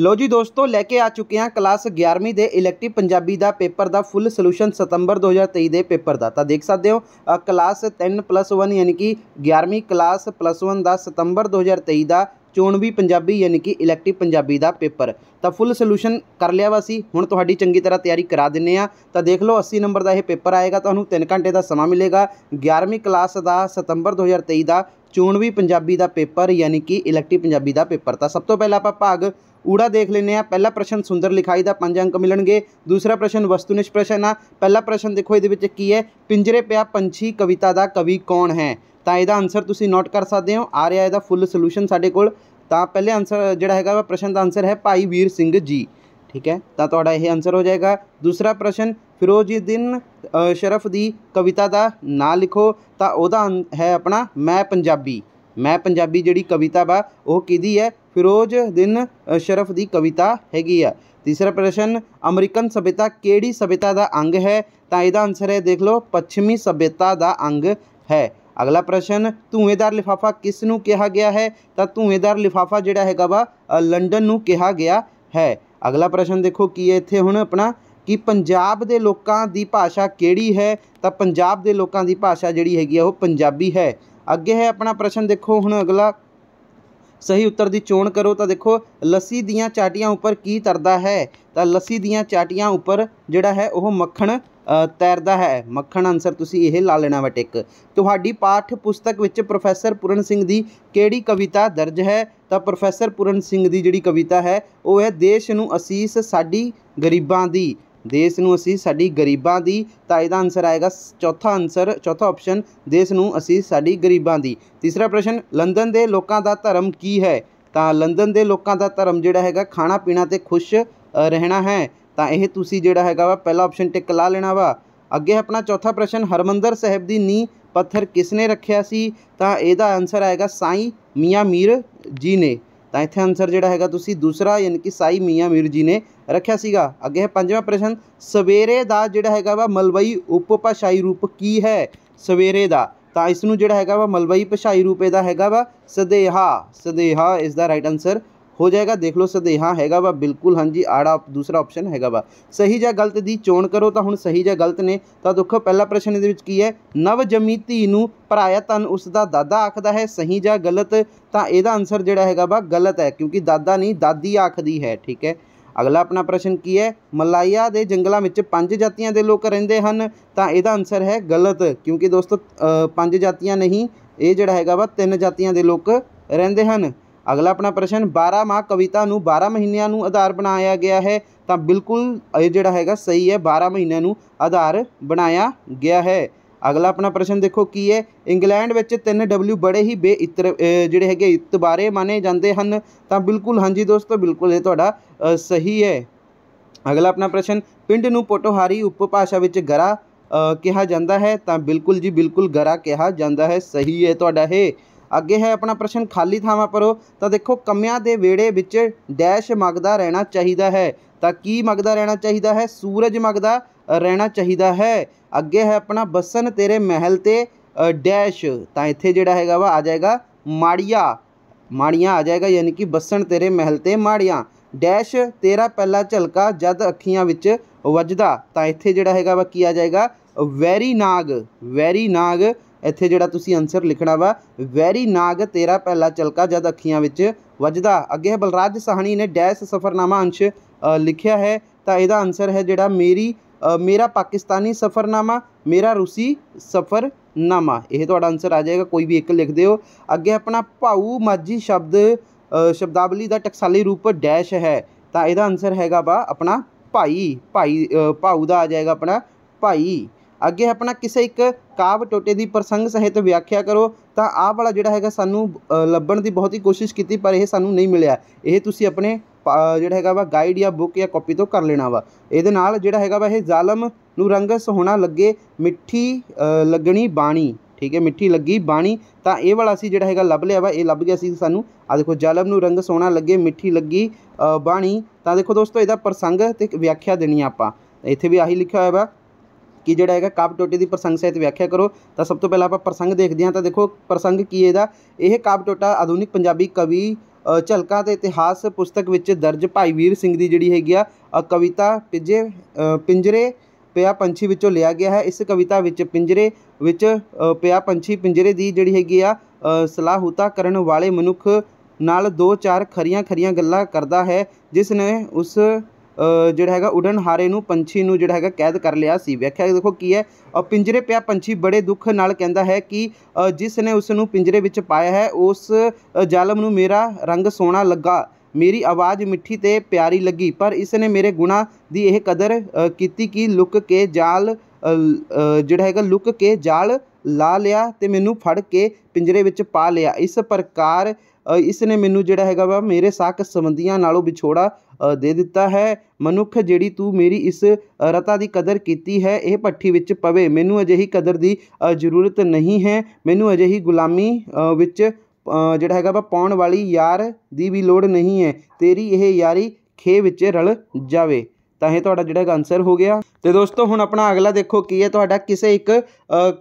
ਲੋ ਜੀ ਦੋਸਤੋ ਲੈ ਕੇ ਆ ਚੁੱਕੇ ਹਾਂ ਕਲਾਸ 11ਵੀਂ ਦੇ ਇਲੈਕਟਿਵ ਪੰਜਾਬੀ ਦਾ ਪੇਪਰ ਦਾ ਫੁੱਲ ਸੋਲੂਸ਼ਨ ਸਤੰਬਰ 2023 ਦੇ ਪੇਪਰ ਦਾ ਤਾਂ ਦੇਖ ਸਕਦੇ ਹੋ ਕਲਾਸ 3+1 ਯਾਨੀ ਕਿ 11ਵੀਂ ਕਲਾਸ +1 ਦਾ ਸਤੰਬਰ 2023 ਦਾ ਚੋਣਵੀ ਪੰਜਾਬੀ ਯਾਨੀ ਕਿ ਇਲੈਕਟਿਵ ਪੰਜਾਬੀ ਦਾ ਪੇਪਰ ਤਾਂ ਫੁੱਲ ਸੋਲੂਸ਼ਨ ਕਰ ਲਿਆ ਵਾ ਸੀ ਹੁਣ ਤੁਹਾਡੀ ਚੰਗੀ ਤਰ੍ਹਾਂ ਤਿਆਰੀ ਕਰਾ ਦਿੰਨੇ ਆ ਤਾਂ ਦੇਖ ਲਓ 80 ਨੰਬਰ ਦਾ ਇਹ ਪੇਪਰ ਆਏਗਾ ਤੁਹਾਨੂੰ 3 ਘੰਟੇ ਦਾ ਸਮਾਂ ਮਿਲੇਗਾ 11ਵੀਂ ਕਲਾਸ ਦਾ ਸਤੰਬਰ 2023 ਦਾ ਚੋਣਵੀ ਪੰਜਾਬੀ ਦਾ ਪੇਪਰ ਯਾਨੀ ਕਿ ਇਲੈਕਟਿਵ ਪੰਜਾਬੀ ਦਾ ਪੇਪਰ ਤਾਂ ਸਭ ਤੋਂ ਪਹਿਲਾਂ ਆਪਾਂ ਭਾਗ ਊੜਾ ਦੇਖ ਲੈਨੇ ਆ ਪਹਿਲਾ ਪ੍ਰਸ਼ਨ ਸੁੰਦਰ ਲਿਖਾਈ ਦਾ 5 ਅੰਕ ਮਿਲਣਗੇ ਦੂਸਰਾ ਪ੍ਰਸ਼ਨ ਵਸਤੂਨਿਸ਼ ਪ੍ਰਸ਼ਨ ਆ ਪਹਿਲਾ ਪ੍ਰਸ਼ਨ ਦੇਖੋ ਇਹਦੇ ਵਿੱਚ ਕੀ ਹੈ ਪਿੰਜਰੇ ਪਿਆ ਪੰਛੀ ਕਵਿਤਾ ਦਾ ਕਵੀ ਕੌਣ ਹੈ ਤਾਂ ਇਹਦਾ ਆਨਸਰ ਤੁਸੀਂ ਨੋਟ ਕਰ ਸਕਦੇ ਹੋ ਆ ਰਿਹਾ ਇਹਦਾ ਫੁੱਲ ਸੋਲੂਸ਼ਨ ਸਾਡੇ ਕੋਲ ਤਾਂ ਪਹਿਲੇ ਆਨਸਰ ਜਿਹੜਾ ਹੈਗਾ ਉਹ ਪ੍ਰਸ਼ਨ ਦਾ ਆਨਸਰ ਹੈ ਭਾਈ ਵੀਰ ਸਿੰਘ ਜੀ ਠੀਕ ਹੈ ਤਾਂ ਤੁਹਾਡਾ ਇਹ ਆਨਸਰ ਹੋ ਜਾਏਗਾ ਦੂਸਰਾ ਪ੍ਰਸ਼ਨ ਫਿਰੋਜ਼ੀਦੀਨ ਸ਼ਰਫ ਦੀ ਕਵਿਤਾ ਦਾ ਨਾਂ ਲਿਖੋ ਤਾਂ ਉਹਦਾ ਹੈ ਆਪਣਾ ਮੈਂ ਪੰਜਾਬੀ ਮੈਂ ਪੰਜਾਬੀ ਜਿਹੜੀ ਕਵਿਤਾ ਵਾ ਉਹ ਕਿਹਦੀ ਹੈ ਫਿਰੋਜ਼ ਦਿਨ ਸ਼ਰਫ ਦੀ ਕਵਿਤਾ ਹੈਗੀ ਆ ਤੀਸਰਾ ਪ੍ਰਸ਼ਨ ਅਮਰੀਕਨ ਸਭਿਤਾ ਕਿਹੜੀ ਸਭਿਤਾ ਦਾ ਅੰਗ ਹੈ ਤਾਂ ਇਹਦਾ ਆਨਸਰ ਹੈ ਦੇਖ ਲਓ ਪੱਛਮੀ ਸਭਿਤਾ ਦਾ ਅੰਗ ਹੈ ਅਗਲਾ ਪ੍ਰਸ਼ਨ ਧੂਏਦਾਰ ਲਿਫਾਫਾ ਕਿਸ ਨੂੰ ਕਿਹਾ ਗਿਆ ਹੈ ਤਾਂ ਧੂਏਦਾਰ ਲਿਫਾਫਾ ਜਿਹੜਾ ਹੈਗਾ ਵਾ ਲੰਡਨ ਨੂੰ ਕਿਹਾ ਗਿਆ ਹੈ ਅਗਲਾ ਪ੍ਰਸ਼ਨ ਦੇਖੋ ਕੀ ਹੈ ਇੱਥੇ ਹੁਣ ਆਪਣਾ ਕਿ ਪੰਜਾਬ ਦੇ ਲੋਕਾਂ ਦੀ ਭਾਸ਼ਾ ਕਿਹੜੀ ਹੈ ਤਾਂ ਪੰਜਾਬ ਦੇ ਲੋਕਾਂ ਦੀ ਭਾਸ਼ਾ ਜਿਹੜੀ ਹੈਗੀ ਆ ਉਹ ਪੰਜਾਬੀ ਹੈ ਅੱਗੇ ਹੈ ਆਪਣਾ ਪ੍ਰਸ਼ਨ ਦੇਖੋ ਹੁਣ ਅਗਲਾ ਸਹੀ ਉੱਤਰ ਦੀ ਚੋਣ ਕਰੋ ਤਾਂ ਦੇਖੋ ਲੱਸੀ ਦੀਆਂ ਚਾਟੀਆਂ ਉੱਪਰ ਕੀ ਤਰਦਾ ਹੈ ਤਾਂ ਲੱਸੀ ਦੀਆਂ ਚਾਟੀਆਂ ਉੱਪਰ ਜਿਹੜਾ ਹੈ ਉਹ ਮੱਖਣ ਤੈਰਦਾ ਹੈ ਮੱਖਣ ਆਨਸਰ ਤੁਸੀਂ ਇਹ ਲਾ ਲੈਣਾ ਬਟ ਇੱਕ ਤੁਹਾਡੀ ਪਾਠ ਪੁਸਤਕ ਵਿੱਚ ਪ੍ਰੋਫੈਸਰ ਪੂਰਨ ਸਿੰਘ ਦੀ ਕਿਹੜੀ ਕਵਿਤਾ ਦਰਜ ਹੈ ਤਾਂ ਪ੍ਰੋਫੈਸਰ ਪੂਰਨ ਸਿੰਘ ਦੀ ਜਿਹੜੀ ਕਵਿਤਾ ਹੈ ਉਹ ਹੈ ਦੇਸ਼ ਨੂੰ ਅਸੀਸ ਸਾਡੀ ਗਰੀਬਾਂ ਦੀ ਦੇਸ਼ ਨੂੰ ਅਸੀਂ ਸਾਡੀ ਗਰੀਬਾਂ ਦੀ ਤਾਂ ਇਹਦਾ ਆਨਸਰ ਆਏਗਾ ਚੌਥਾ ਆਨਸਰ ਚੌਥਾ ਆਪਸ਼ਨ ਦੇਸ਼ ਨੂੰ ਅਸੀਂ ਸਾਡੀ ਗਰੀਬਾਂ ਦੀ ਤੀਸਰਾ ਪ੍ਰਸ਼ਨ ਲੰਡਨ ਦੇ ਲੋਕਾਂ ਦਾ ਧਰਮ ਕੀ ਹੈ ਤਾਂ ਲੰਡਨ ਦੇ ਲੋਕਾਂ ਦਾ ਧਰਮ ਜਿਹੜਾ ਹੈਗਾ ਖਾਣਾ ਪੀਣਾ ਤੇ ਖੁਸ਼ ਰਹਿਣਾ ਹੈ ਤਾਂ ਇਹ ਤੁਸੀਂ ਜਿਹੜਾ ਹੈਗਾ ਵਾ ਪਹਿਲਾ ਆਪਸ਼ਨ ਟਿਕ ਲਾ ਲੈਣਾ ਵਾ ਅੱਗੇ ਆਪਣਾ ਚੌਥਾ ਪ੍ਰਸ਼ਨ ਹਰਮੰਦਰ ਸਾਹਿਬ ਦੀ ਨੀਂਹ ਪੱਥਰ ਕਿਸ ਨੇ ਰੱਖਿਆ ਸੀ ਤਾਂ ਇਹਦਾ ਆਨਸਰ ਆਏਗਾ ਸਾਈ ਮੀਆਂ ਮੀਰ ਜੀ ਨੇ ਤਾਂ ਇੱਥੇ ਆਨਸਰ ਜਿਹੜਾ ਹੈਗਾ ਤੁਸੀਂ ਦੂਸਰਾ ਯਾਨੀ ਕਿ ਸਾਈ ਮੀਆਂ ਮੀਰ ਜੀ ਨੇ ਰੱਖਿਆ ਸੀਗਾ ਅੱਗੇ ਹੈ ਪੰਜਵਾਂ ਪ੍ਰਸ਼ਨ ਸਵੇਰੇ ਦਾ ਜਿਹੜਾ ਹੈਗਾ ਵਾ ਮਲਵਈ ਉਪਭਾਸ਼ਾਈ ਰੂਪ ਕੀ ਹੈ ਸਵੇਰੇ ਦਾ ਤਾਂ ਇਸ ਨੂੰ ਜਿਹੜਾ ਹੈਗਾ ਵਾ ਮਲਵਈ ਭਾਸ਼ਾਈ ਰੂਪ ਇਹਦਾ ਹੈਗਾ ਵਾ ਸਦੇਹਾ ਸਦੇਹਾ ਇਸ ਦਾ ਰਾਈਟ ਆਨਸਰ ਹੋ ਜਾਏਗਾ ਦੇਖ ਲਓ ਸਦੇਹਾ ਹੈਗਾ ਵਾ ਬਿਲਕੁਲ ਹਾਂਜੀ ਆੜਾ ਦੂਸਰਾ ਆਪਸ਼ਨ ਹੈਗਾ ਵਾ ਸਹੀ ਜਾਂ ਗਲਤ ਦੀ ਚੋਣ ਕਰੋ ਤਾਂ ਹੁਣ ਸਹੀ ਜਾਂ ਗਲਤ ਨੇ ਤਾਂ ਦੇਖੋ ਪਹਿਲਾ ਪ੍ਰਸ਼ਨ ਇਹਦੇ ਵਿੱਚ ਕੀ ਹੈ ਨਵ ਜਮੀ ਧੀ ਨੂੰ ਭਰਾਇਆ ਤਨ ਉਸ ਦਾ ਦਾਦਾ ਆਖਦਾ ਹੈ ਸਹੀ ਜਾਂ ਗਲਤ ਤਾਂ ਇਹਦਾ ਆਨਸਰ ਜਿਹੜਾ ਹੈਗਾ ਵਾ ਗਲਤ ਹੈ ਕਿਉਂਕਿ ਦਾਦਾ ਨਹੀਂ ਦਾਦੀ ਆਖਦੀ ਹੈ ਠੀਕ ਹੈ ਅਗਲਾ ਆਪਣਾ ਪ੍ਰਸ਼ਨ ਕੀ ਹੈ ਮਲਾਈਆ ਦੇ ਜੰਗਲਾਂ ਵਿੱਚ ਪੰਜ ਜਾਤੀਆਂ ਦੇ ਲੋਕ ਰਹਿੰਦੇ ਹਨ ਤਾਂ ਇਹਦਾ ਆਨਸਰ ਹੈ ਗਲਤ ਕਿਉਂਕਿ ਦੋਸਤੋ ਪੰਜ ਜਾਤੀਆਂ ਨਹੀਂ ਇਹ ਜਿਹੜਾ ਹੈਗਾ ਵਾ ਤਿੰਨ ਜਾਤੀਆਂ ਦੇ ਲੋਕ ਰਹਿੰਦੇ ਹਨ ਅਗਲਾ ਆਪਣਾ ਪ੍ਰਸ਼ਨ 12 ਮਾਹ ਕਵਿਤਾ ਨੂੰ 12 ਮਹੀਨਿਆਂ ਨੂੰ ਆਧਾਰ ਬਣਾਇਆ ਗਿਆ ਹੈ ਤਾਂ ਬਿਲਕੁਲ ਇਹ ਜਿਹੜਾ ਹੈਗਾ ਸਹੀ ਹੈ 12 ਮਹੀਨਿਆਂ ਨੂੰ ਆਧਾਰ ਬਣਾਇਆ ਗਿਆ ਹੈ ਅਗਲਾ ਆਪਣਾ ਪ੍ਰਸ਼ਨ ਦੇਖੋ ਕੀ ਹੈ ਇੰਗਲੈਂਡ ਵਿੱਚ 3W ਬੜੇ ਹੀ ਬੇਇਤਰ ਜਿਹੜੇ ਹੈਗੇ ਇਤਬਾਰੇ ਮਾਨੇ ਜਾਂਦੇ ਹਨ ਤਾਂ ਬਿਲਕੁਲ ਹਾਂਜੀ ਦੋਸਤੋ ਬਿਲਕੁਲ ਇਹ ਤੁਹਾਡਾ ਸਹੀ ਹੈ ਅਗਲਾ ਆਪਣਾ ਪ੍ਰਸ਼ਨ ਪਿੰਡ ਨੂੰ ਪੋਟੋਹਾਰੀ ਉਪਭਾਸ਼ਾ ਵਿੱਚ ਗਰਾ ਕਿਹਾ ਜਾਂਦਾ ਹੈ ਤਾਂ ਬਿਲਕੁਲ ਜੀ ਬਿਲਕੁਲ ਗਰਾ ਕਿਹਾ ਜਾਂਦਾ ਹੈ ਸਹੀ ਹੈ ਤੁਹਾਡਾ ਇਹ ਅੱਗੇ ਹੈ ਆਪਣਾ ਪ੍ਰਸ਼ਨ ਖਾਲੀ ਥਾਵਾਂ ਪਰੋ ਤਾਂ ਦੇਖੋ ਕਮਿਆਂ ਦੇ ਵੇੜੇ ਵਿੱਚ ਡੈਸ਼ ਮੰਗਦਾ ਰਹਿਣਾ ਚਾਹੀਦਾ ਹੈ ਤਾਂ ਕੀ ਮੰਗਦਾ ਰਹਿਣਾ ਚਾਹੀਦਾ ਹੈ ਸੂਰਜ ਮੰਗਦਾ ਰਹਿਣਾ ਚਾਹੀਦਾ ਹੈ ਅੱਗੇ ਹੈ ਆਪਣਾ ਬਸਨ ਤੇਰੇ ਮਹਿਲ ਤੇ ਡੈਸ਼ ਤਾਂ ਇੱਥੇ ਜਿਹੜਾ ਹੈਗਾ ਵਾ ਆ ਜਾਏਗਾ ਮਾੜੀਆਂ ਮਾੜੀਆਂ ਆ ਜਾਏਗਾ ਯਾਨੀ ਕਿ ਬਸਨ ਤੇਰੇ ਮਹਿਲ ਤੇ ਮਾੜੀਆਂ ਡੈਸ਼ ਤੇਰਾ ਪਹਿਲਾ ਝਲਕਾ ਜਦ ਅੱਖੀਆਂ ਵਿੱਚ ਵੱਜਦਾ ਤਾਂ ਇੱਥੇ ਜਿਹੜਾ ਹੈਗਾ ਵਾ ਕੀ ਆ ਜਾਏਗਾ ਵੈਰੀ ਨਾਗ ਵੈਰੀ ਨਾਗ ਇੱਥੇ ਜਿਹੜਾ ਤੁਸੀਂ ਆਨਸਰ ਲਿਖਣਾ ਵਾ ਵੈਰੀ ਨਾਗ ਤੇਰਾ ਪਹਿਲਾ ਝਲਕਾ ਜਦ ਅੱਖੀਆਂ ਵਿੱਚ ਵੱਜਦਾ ਅੱਗੇ ਬਲਰਾਜ ਸਹਾਣੀ ਨੇ ਡੈਸ਼ ਸਫਰਨਾਮਾ ਅੰਸ਼ ਲਿਖਿਆ ਹੈ ਤਾਂ ਇਹਦਾ ਆਨਸਰ ਹੈ ਜਿਹੜਾ ਮੇਰੀ ਮੇਰਾ ਪਾਕਿਸਤਾਨੀ ਸਫ਼ਰਨਾਮਾ ਮੇਰਾ ਰੂਸੀ ਸਫ਼ਰਨਾਮਾ ਇਹ ਤੁਹਾਡਾ ਆਨਸਰ ਆ ਜਾਏਗਾ ਕੋਈ ਵੀ ਇੱਕ ਲਿਖਦੇ ਹੋ ਅੱਗੇ ਆਪਣਾ ਭਾਉ ਮਾਜੀ ਸ਼ਬਦ ਸ਼ਬਦਾਵਲੀ ਦਾ ਟਕਸਾਲੀ ਰੂਪ ਡੈਸ਼ ਹੈ ਤਾਂ ਇਹਦਾ ਆਨਸਰ ਹੈਗਾ ਬਾ ਆਪਣਾ ਭਾਈ ਭਾਈ ਭਾਉ ਦਾ ਆ ਜਾਏਗਾ ਆਪਣਾ ਭਾਈ ਅੱਗੇ ਆਪਣਾ ਕਿਸੇ ਇੱਕ ਕਾਵ ਟੋਟੇ ਦੀ ਪ੍ਰਸੰਗ ਸਹਿਤ ਵਿਆਖਿਆ ਕਰੋ ਤਾਂ ਆਹ ਵਾਲਾ ਜਿਹੜਾ ਹੈਗਾ ਸਾਨੂੰ ਲੱਭਣ ਦੀ ਬਹੁਤ ਹੀ ਕੋਸ਼ਿਸ਼ ਕੀਤੀ ਪਰ ਇਹ ਸਾਨੂੰ ਨਹੀਂ ਮਿਲਿਆ ਇਹ ਤੁਸੀਂ ਆਪਣੇ ਜਿਹੜਾ ਹੈਗਾ ਵਾ ਗਾਈਡ ਜਾਂ ਬੁੱਕ ਜਾਂ ਕਾਪੀ ਤੋਂ ਕਰ ਲੈਣਾ ਵਾ ਇਹਦੇ ਨਾਲ ਜਿਹੜਾ ਹੈਗਾ ਵਾ ਇਹ ਜ਼ਾਲਮ ਨੂੰ ਰੰਗ ਸੋਹਣਾ ਲੱਗੇ ਮਿੱਠੀ ਲੱਗਣੀ ਬਾਣੀ ਠੀਕ ਹੈ ਮਿੱਠੀ ਲੱਗੀ ਬਾਣੀ ਤਾਂ ਇਹ ਵਾਲਾ ਸੀ ਜਿਹੜਾ ਹੈਗਾ ਲੱਭ ਲਿਆ ਵਾ ਇਹ ਲੱਭ ਗਿਆ ਸੀ ਸਾਨੂੰ ਆ ਦੇਖੋ ਜ਼ਾਲਮ ਨੂੰ ਰੰਗ ਸੋਹਣਾ ਲੱਗੇ ਮਿੱਠੀ ਲੱਗੀ ਬਾਣੀ ਤਾਂ ਦੇਖੋ ਦੋਸਤੋ ਇਹਦਾ ਪ੍ਰਸੰਗ ਤੇ ਵਿਆਖਿਆ ਦੇਣੀ ਆਪਾਂ ਇੱਥੇ ਵੀ ਆਹੀ ਲਿਖਿਆ ਹੋਇਆ ਵਾ ਕਿ ਜਿਹੜਾ ਹੈਗਾ ਕਾਪ ਟੋਟੇ ਦੀ ਪ੍ਰਸੰਗ ਸਹਿਤ ਵਿਆਖਿਆ ਕਰੋ ਤਾਂ ਸਭ ਤੋਂ ਪਹਿਲਾਂ ਆਪਾਂ ਪ੍ਰਸੰਗ ਦੇਖਦੇ ਹਾਂ ਤਾਂ ਦੇਖੋ ਪ੍ਰਸੰਗ ਕੀ ਇਹਦਾ ਇਹ ਕਾਪ ਟੋਟਾ ਆਧੁਨਿਕ ਪੰਜਾਬੀ ਕਵੀ ਝਲਕਾਂ ਤੇ ਇਤਿਹਾਸ ਪੁਸਤਕ ਵਿੱਚ ਦਰਜ ਭਾਈ ਵੀਰ ਸਿੰਘ ਦੀ ਜਿਹੜੀ ਹੈਗੀ ਆ ਕਵਿਤਾ ਪਿਜੇ ਪਿੰਜਰੇ ਪਿਆ ਪੰਛੀ ਵਿੱਚੋਂ ਲਿਆ ਗਿਆ ਹੈ ਇਸ ਕਵਿਤਾ ਵਿੱਚ ਪਿੰਜਰੇ ਵਿੱਚ ਪਿਆ ਪੰਛੀ ਪਿੰਜਰੇ ਦੀ ਜਿਹੜੀ ਹੈਗੀ ਆ ਸਲਾਹੂਤਾ ਕਰਨ ਵਾਲੇ ਮਨੁੱਖ ਨਾਲ ਦੋ ਚਾਰ ਖਰੀਆਂ ਖਰੀਆਂ ਗੱਲਾਂ ਕਰਦਾ ਹੈ ਜਿਸ ਨੇ ਉਸ ਜਿਹੜਾ ਹੈਗਾ ਉਡਨ ਹਾਰੇ ਨੂੰ ਪੰਛੀ ਨੂੰ ਜਿਹੜਾ ਹੈਗਾ ਕੈਦ ਕਰ ਲਿਆ ਸੀ ਵਿਆਖਿਆ ਦੇਖੋ ਕੀ ਹੈ ਪਿੰਜਰੇ ਪਿਆ ਪੰਛੀ ਬੜੇ ਦੁੱਖ ਨਾਲ ਕਹਿੰਦਾ ਹੈ ਕਿ ਜਿਸ ਨੇ ਉਸ ਨੂੰ ਪਿੰਜਰੇ ਵਿੱਚ ਪਾਇਆ ਹੈ ਉਸ ਜ਼ਾਲਮ ਨੂੰ ਮੇਰਾ ਰੰਗ ਸੋਹਣਾ ਲੱਗਾ ਮੇਰੀ ਆਵਾਜ਼ ਮਿੱਠੀ ਤੇ ਪਿਆਰੀ ਲੱਗੀ ਪਰ ਇਸ ਨੇ ਮੇਰੇ ਗੁਣਾ ਦੀ ਇਹ ਕਦਰ ਕੀਤੀ ਕਿ ਲੁੱਕ ਕੇ ਜਾਲ ਜਿਹੜਾ ਹੈਗਾ ਲੁੱਕ ਕੇ ਜਾਲ ਲਾ ਲਿਆ ਤੇ ਮੈਨੂੰ ਫੜ ਕੇ ਪਿੰਜਰੇ ਵਿੱਚ ਪਾ ਲਿਆ ਇਸ ਪ੍ਰਕਾਰ ਇਸ ਨੇ ਮੈਨੂੰ ਜਿਹੜਾ ਹੈਗਾ ਵਾ ਮੇਰੇ ਸਾਕ ਸੰਬੰਧੀਆਂ ਨਾਲੋਂ ਵਿਛੋੜਾ ਦੇ ਦਿੱਤਾ ਹੈ ਮਨੁੱਖ ਜਿਹੜੀ ਤੂੰ ਮੇਰੀ ਇਸ ਰਤਾ ਦੀ ਕਦਰ ਕੀਤੀ ਹੈ ਇਹ ਪੱਠੀ ਵਿੱਚ ਪਵੇ ਮੈਨੂੰ ਅਜਿਹੀ ਕਦਰ ਦੀ ਜ਼ਰੂਰਤ ਨਹੀਂ ਹੈ ਮੈਨੂੰ ਅਜਿਹੀ ਗੁਲਾਮੀ ਵਿੱਚ ਜਿਹੜਾ ਹੈਗਾ ਵਾ ਪਾਉਣ ਵਾਲੀ ਯਾਰ ਦੀ ਵੀ ਲੋੜ ਨਹੀਂ ਹੈ ਤੇਰੀ ਇਹ ਯਾਰੀ ਖੇ ਵਿੱਚ ਰਲ ਜਾਵੇ ਤਾਂ ਇਹ ਤੁਹਾਡਾ ਜਿਹੜਾ ਆਨਸਰ ਹੋ ਗਿਆ ਤੇ ਦੋਸਤੋ ਹੁਣ ਆਪਣਾ ਅਗਲਾ ਦੇਖੋ ਕੀ ਹੈ ਤੁਹਾਡਾ ਕਿਸੇ ਇੱਕ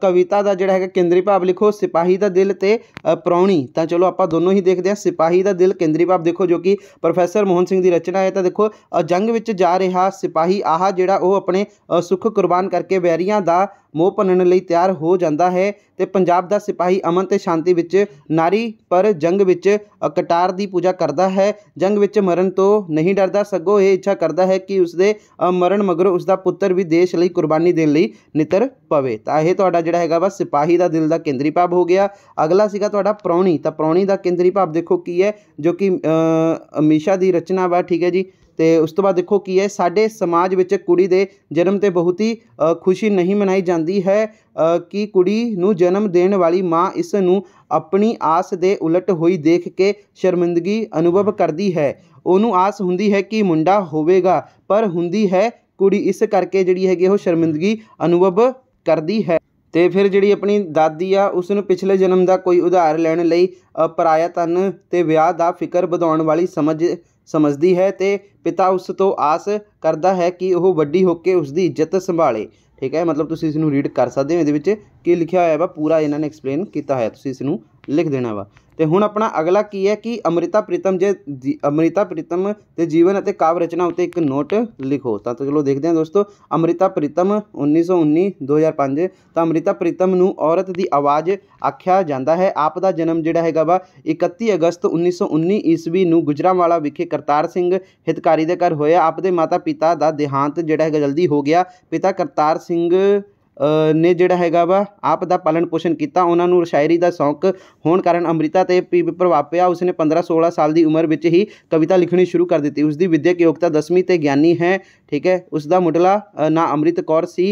ਕਵਿਤਾ ਦਾ ਜਿਹੜਾ ਹੈਗਾ ਕੇਂਦਰੀ ਭਾਵ ਲਿਖੋ ਸਿਪਾਹੀ ਦਾ ਦਿਲ ਤੇ ਪ੍ਰੌਣੀ ਤਾਂ ਚਲੋ ਆਪਾਂ ਦੋਨੋਂ ਹੀ ਦੇਖਦੇ ਆ ਸਿਪਾਹੀ ਦਾ ਦਿਲ ਕੇਂਦਰੀ ਭਾਵ ਦੇਖੋ ਜੋ ਕਿ ਪ੍ਰੋਫੈਸਰ ਮੋਹਨ ਸਿੰਘ ਦੀ ਰਚਨਾ ਹੈ ਤਾਂ ਦੇਖੋ ਜੰਗ ਵਿੱਚ ਜਾ ਰਿਹਾ ਸਿਪਾਹੀ ਆਹ ਜਿਹੜਾ ਉਹ ਆਪਣੇ ਸੁੱਖ ਕੁਰਬਾਨ ਕਰਕੇ ਵੈਰੀਆਂ ਦਾ ਮੋਹ ਭੰਨਣ ਲਈ ਤਿਆਰ ਹੋ ਜਾਂਦਾ ਹੈ ਤੇ ਪੰਜਾਬ ਦਾ ਸਿਪਾਹੀ ਅਮਨ ਤੇ ਸ਼ਾਂਤੀ ਵਿੱਚ ਨਾਰੀ ਪਰ ਜੰਗ ਵਿੱਚ ਕਟਾਰ ਦੀ ਪੂਜਾ ਕਰਦਾ ਹੈ ਜੰਗ ਵਿੱਚ ਮਰਨ ਤੋਂ ਨਹੀਂ ਡਰਦਾ ਸਗੋਂ ਇਹ ਇੱਛਾ ਕਰਦਾ ਹੈ ਕਿ ਉਸਦੇ ਮਰਨ ਮਗਰੋਂ ਉਸਦਾ ਪੁੱਤਰ ਵੀ ਦੇਸ਼ ਲਈ ਕੁਰਬਾਨੀ ਦੇਣ ਲਈ ਨਿਤਰ ਪਵੇ ਤਾਂ ਇਹ ਤੁਹਾਡਾ ਜਿਹੜਾ ਹੈਗਾ ਵਾ ਸਿਪਾਹੀ ਦਾ ਦਿਲ ਦਾ ਕੇਂਦਰੀ ਭਾਵ ਹੋ ਗਿਆ ਅਗਲਾ ਸੀਗਾ ਤੁਹਾਡਾ ਪ੍ਰੌਣੀ ਤਾਂ ਪ੍ਰੌਣੀ ਦਾ ਕੇਂਦਰੀ ਭਾਵ ਦੇਖੋ ਕੀ ਹੈ ਜੋ ਕਿ ਅਮੀਸ਼ਾ ਦੀ ਰਚਨਾ ਵਾ ਠੀਕ ਹੈ ਜੀ ਤੇ ਉਸ ਤੋਂ ਬਾਅਦ ਦੇਖੋ ਕੀ ਹੈ ਸਾਡੇ ਸਮਾਜ ਵਿੱਚ ਕੁੜੀ ਦੇ ਜਨਮ ਤੇ ਬਹੁਤ ਹੀ ਖੁਸ਼ੀ ਨਹੀਂ ਮਨਾਈ ਜਾਂਦੀ ਹੈ ਕਿ ਕੁੜੀ ਨੂੰ ਜਨਮ ਦੇਣ ਵਾਲੀ ਮਾਂ ਇਸ ਨੂੰ ਆਪਣੀ ਆਸ ਦੇ ਉਲਟ ਹੋਈ ਦੇਖ ਕੇ ਸ਼ਰਮਿੰਦਗੀ ਅਨੁਭਵ ਕਰਦੀ ਹੈ ਉਹਨੂੰ ਆਸ ਹੁੰਦੀ ਹੈ ਕਿ ਮੁੰਡਾ ਹੋਵੇਗਾ ਪਰ ਹੁੰਦੀ ਹੈ ਕੁੜੀ ਇਸ ਕਰਕੇ ਜਿਹੜੀ ਹੈਗੀ ਉਹ ਸ਼ਰਮਿੰਦਗੀ ਅਨੁਭਵ ਕਰਦੀ ਹੈ ਤੇ ਫਿਰ ਜਿਹੜੀ ਆਪਣੀ ਦਾਦੀ ਆ ਉਸ ਨੂੰ ਪਿਛਲੇ ਜਨਮ ਦਾ ਕੋਈ ਉਧਾਰ ਲੈਣ ਲਈ ਪਰਾਇਆ ਤਨ ਤੇ ਵਿਆਹ ਦਾ ਫਿਕਰ ਵਧਾਉਣ ਵਾਲੀ ਸਮਝ ਸਮਝਦੀ ਹੈ ਤੇ ਪਿਤਾ ਉਸ ਤੋਂ ਆਸ ਕਰਦਾ ਹੈ ਕਿ ਉਹ ਵੱਡੀ ਹੋ ਕੇ ਉਸ ਦੀ ਇੱਜ਼ਤ ਸੰਭਾਲੇ ਠੀਕ ਹੈ ਮਤਲਬ ਤੁਸੀਂ ਇਸ ਨੂੰ ਰੀਡ ਕਰ ਸਕਦੇ ਹੋ ਇਹਦੇ ਵਿੱਚ ਕੀ ਲਿਖਿਆ ਹੋਇਆ ਵਾ ਪੂਰਾ ਇਹਨਾਂ ਨੇ ਐਕਸਪਲੇਨ ਕੀਤਾ ਹੋਇਆ ਤੁਸੀਂ ਇਸ ਨੂੰ ਲਿਖ ਦੇਣਾ ਵਾ ਤੇ ਹੁਣ ਆਪਣਾ ਅਗਲਾ ਕੀ ਹੈ ਕਿ ਅਮ੍ਰਿਤਾ ਪ੍ਰੀਤਮ ਜੇ ਅਮ੍ਰਿਤਾ ਪ੍ਰੀਤਮ ਤੇ ਜੀਵਨ ਅਤੇ ਕਾਵ ਰਚਨਾ ਉਤੇ ਇੱਕ ਨੋਟ ਲਿਖੋ ਤਾਂ ਚਲੋ ਦੇਖਦੇ ਹਾਂ ਦੋਸਤੋ ਅਮ੍ਰਿਤਾ ਪ੍ਰੀਤਮ 1919 2005 ਤਾਂ ਅਮ੍ਰਿਤਾ ਪ੍ਰੀਤਮ ਨੂੰ ਔਰਤ ਦੀ ਆਵਾਜ਼ ਆਖਿਆ ਜਾਂਦਾ ਹੈ ਆਪ ਦਾ ਜਨਮ ਜਿਹੜਾ ਹੈਗਾ ਵਾ 31 ਅਗਸਤ 1919 ਈਸਵੀ ਨੂੰ ਗੁਜਰਾਵਾਲਾ ਵਿਖੇ ਕਰਤਾਰ ਸਿੰਘ ਹਿਤਕਾਰੀ ਦੇ ਘਰ ਹੋਇਆ ਆਪ ਦੇ ਮਾਤਾ ਪਿਤਾ ਦਾ ਦੇਹਾਂਤ ਜਿਹੜਾ ਹੈਗਾ ਜਲਦੀ ਹੋ ਗਿਆ ਪਿਤਾ ਕਰਤਾਰ ਸਿੰਘ ਨੇ ਜਿਹੜਾ ਹੈਗਾ ਵਾ ਆਪ ਦਾ ਪਾਲਣ ਪੋਸ਼ਣ ਕੀਤਾ ਉਹਨਾਂ ਨੂੰ ਸ਼ਾਇਰੀ ਦਾ ਸ਼ੌਂਕ ਹੋਣ ਕਾਰਨ ਅੰਮ੍ਰਿਤਾ ਤੇ ਪ੍ਰਭਾਵ ਪਿਆ ਉਸਨੇ 15 16 ਸਾਲ ਦੀ ਉਮਰ ਵਿੱਚ ਹੀ ਕਵਿਤਾ ਲਿਖਣੀ ਸ਼ੁਰੂ ਕਰ ਦਿੱਤੀ ਉਸ ਦੀ ਵਿਦਿਅਕ ਯੋਗਤਾ 10ਵੀਂ ਤੇ ਗਿਆਨੀ ਹੈ ਠੀਕ ਹੈ ਉਸ ਦਾ ਮੁੱਢਲਾ ਨਾਂ ਅੰਮ੍ਰਿਤ ਕੌਰ ਸੀ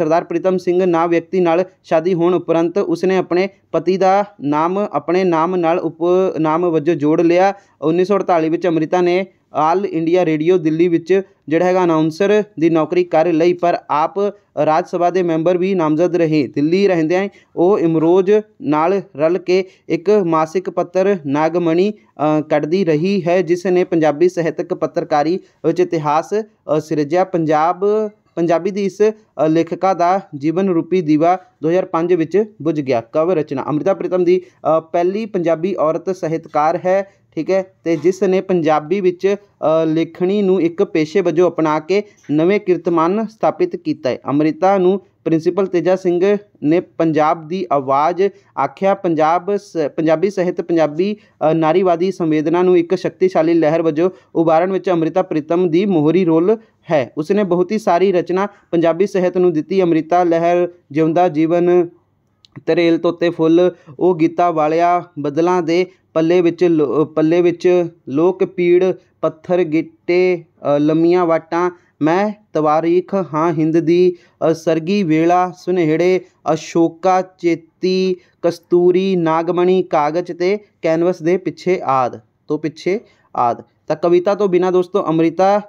ਸਰਦਾਰ ਪ੍ਰੀਤਮ ਸਿੰਘ ਨਾਂ ਵਿਅਕਤੀ ਨਾਲ ਸ਼ਾਦੀ ਹੋਣ ਉਪਰੰਤ ਉਸਨੇ ਆਪਣੇ ਪਤੀ ਦਾ ਨਾਮ ਆਪਣੇ ਨਾਮ ਨਾਲ ਉਪਨਾਮ ਵਜੋਂ ਜੋੜ ਲਿਆ 1948 ਵਿੱਚ ਅੰਮ੍ਰਿਤਾ ਨੇ ਆਲ ਇੰਡੀਆ ਰੇਡੀਓ ਦਿੱਲੀ ਵਿੱਚ ਜਿਹੜਾ ਹੈਗਾ ਅਨਾਉਂਸਰ ਦੀ ਨੌਕਰੀ ਕਰ ਲਈ ਪਰ ਆਪ ਰਾਜ ਸਭਾ ਦੇ ਮੈਂਬਰ ਵੀ ਨਾਮਜ਼ਦ ਰਹੇ ਦਿੱਲੀ ਰਹਿੰਦੇ ਆ ਉਹ ਇਮਰੋਜ਼ ਨਾਲ ਰਲ ਕੇ ਇੱਕ ਮਾਸਿਕ ਪੱਤਰ ਨਾਗਮਣੀ ਕੱਢਦੀ ਰਹੀ ਹੈ ਜਿਸ ਨੇ ਪੰਜਾਬੀ ਸਾਹਿਤਕ ਪੱਤਰਕਾਰੀ ਵਿੱਚ ਇਤਿਹਾਸ ਸਿਰਜਿਆ ਪੰਜਾਬ ਪੰਜਾਬੀ ਦੀ ਇਸ ਲੇਖਕਾ ਦਾ ਜੀਵਨ ਰੂਪੀ ਦੀਵਾ 2005 ਵਿੱਚ ਬੁਝ ਗਿਆ ਕਵ ਰਚਨਾ ਅਮ੍ਰਿਤਾ ਪ੍ਰੀਤਮ ਦੀ ਪਹਿਲੀ ਪੰਜਾਬੀ ਔਰਤ ਸਾਹਿਤਕਾਰ ਹੈ ਠੀਕ ਹੈ ਤੇ ਜਿਸ ਨੇ ਪੰਜਾਬੀ ਵਿੱਚ ਲਿਖਣੀ ਨੂੰ ਇੱਕ ਪੇਸ਼ੇ ਵਜੋਂ ਅਪਣਾ ਕੇ ਨਵੇਂ ਕੀਰਤਮਾਨ ਸਥਾਪਿਤ ਕੀਤਾ ਹੈ ਅਮ੍ਰਿਤਾ ਨੂੰ ਪ੍ਰਿੰਸੀਪਲ ਤੇਜਾ ਸਿੰਘ ਨੇ ਪੰਜਾਬ ਦੀ ਆਵਾਜ਼ ਆਖਿਆ ਪੰਜਾਬ ਪੰਜਾਬੀ ਸਾਹਿਤ ਪੰਜਾਬੀ ਨਾਰੀਵਾਦੀ ਸੰਵੇਦਨਾ ਨੂੰ ਇੱਕ ਸ਼ਕਤੀਸ਼ਾਲੀ ਲਹਿਰ ਵਜੋਂ ਉਭਾਰਨ ਵਿੱਚ ਅਮ੍ਰਿਤਾ ਪ੍ਰੀਤਮ ਦੀ ਮੋਹਰੀ ਰੋਲ ਹੈ ਉਸਨੇ ਬਹੁਤੀ ਸਾਰੀ ਰਚਨਾ ਪੰਜਾਬੀ ਸਾਹਿਤ ਨੂੰ ਦਿੱਤੀ ਅਮ੍ਰਿਤਾ ਲਹਿਰ ਜਿਉਂਦਾ ਜੀਵਨ ਤਰੇਲ ਰੇਲ ਤੋਤੇ ਫੁੱਲ ਉਹ ਗੀਤਾਂ ਵਾਲਿਆ ਬੱਦਲਾਂ ਦੇ ਪੱਲੇ ਵਿੱਚ ਲੋ ਪੱਲੇ ਵਿੱਚ ਲੋਕ ਪੀੜ ਪੱਥਰ ਗਿੱਟੇ ਲੰਮੀਆਂ ਵਾਟਾਂ ਮੈਂ ਤਵਾਰੀਖ ਹਾਂ ਹਿੰਦ ਦੀ ਸਰਗੀ ਵੇਲਾ ਸੁਨਹਿੜੇ ਅਸ਼ੋਕਾ ਚੇਤੀ ਕਸਤੂਰੀ ਨਾਗਮਣੀ ਕਾਗਜ਼ ਤੇ ਕੈਨਵਸ ਦੇ ਪਿੱਛੇ ਆਦਿ ਤੋਂ ਪਿੱਛੇ ਆਦਿ ਤਾਂ ਕਵਿਤਾ ਤੋਂ ਬਿਨਾਂ ਦੋਸਤੋ ਅੰਮ੍ਰਿਤਾ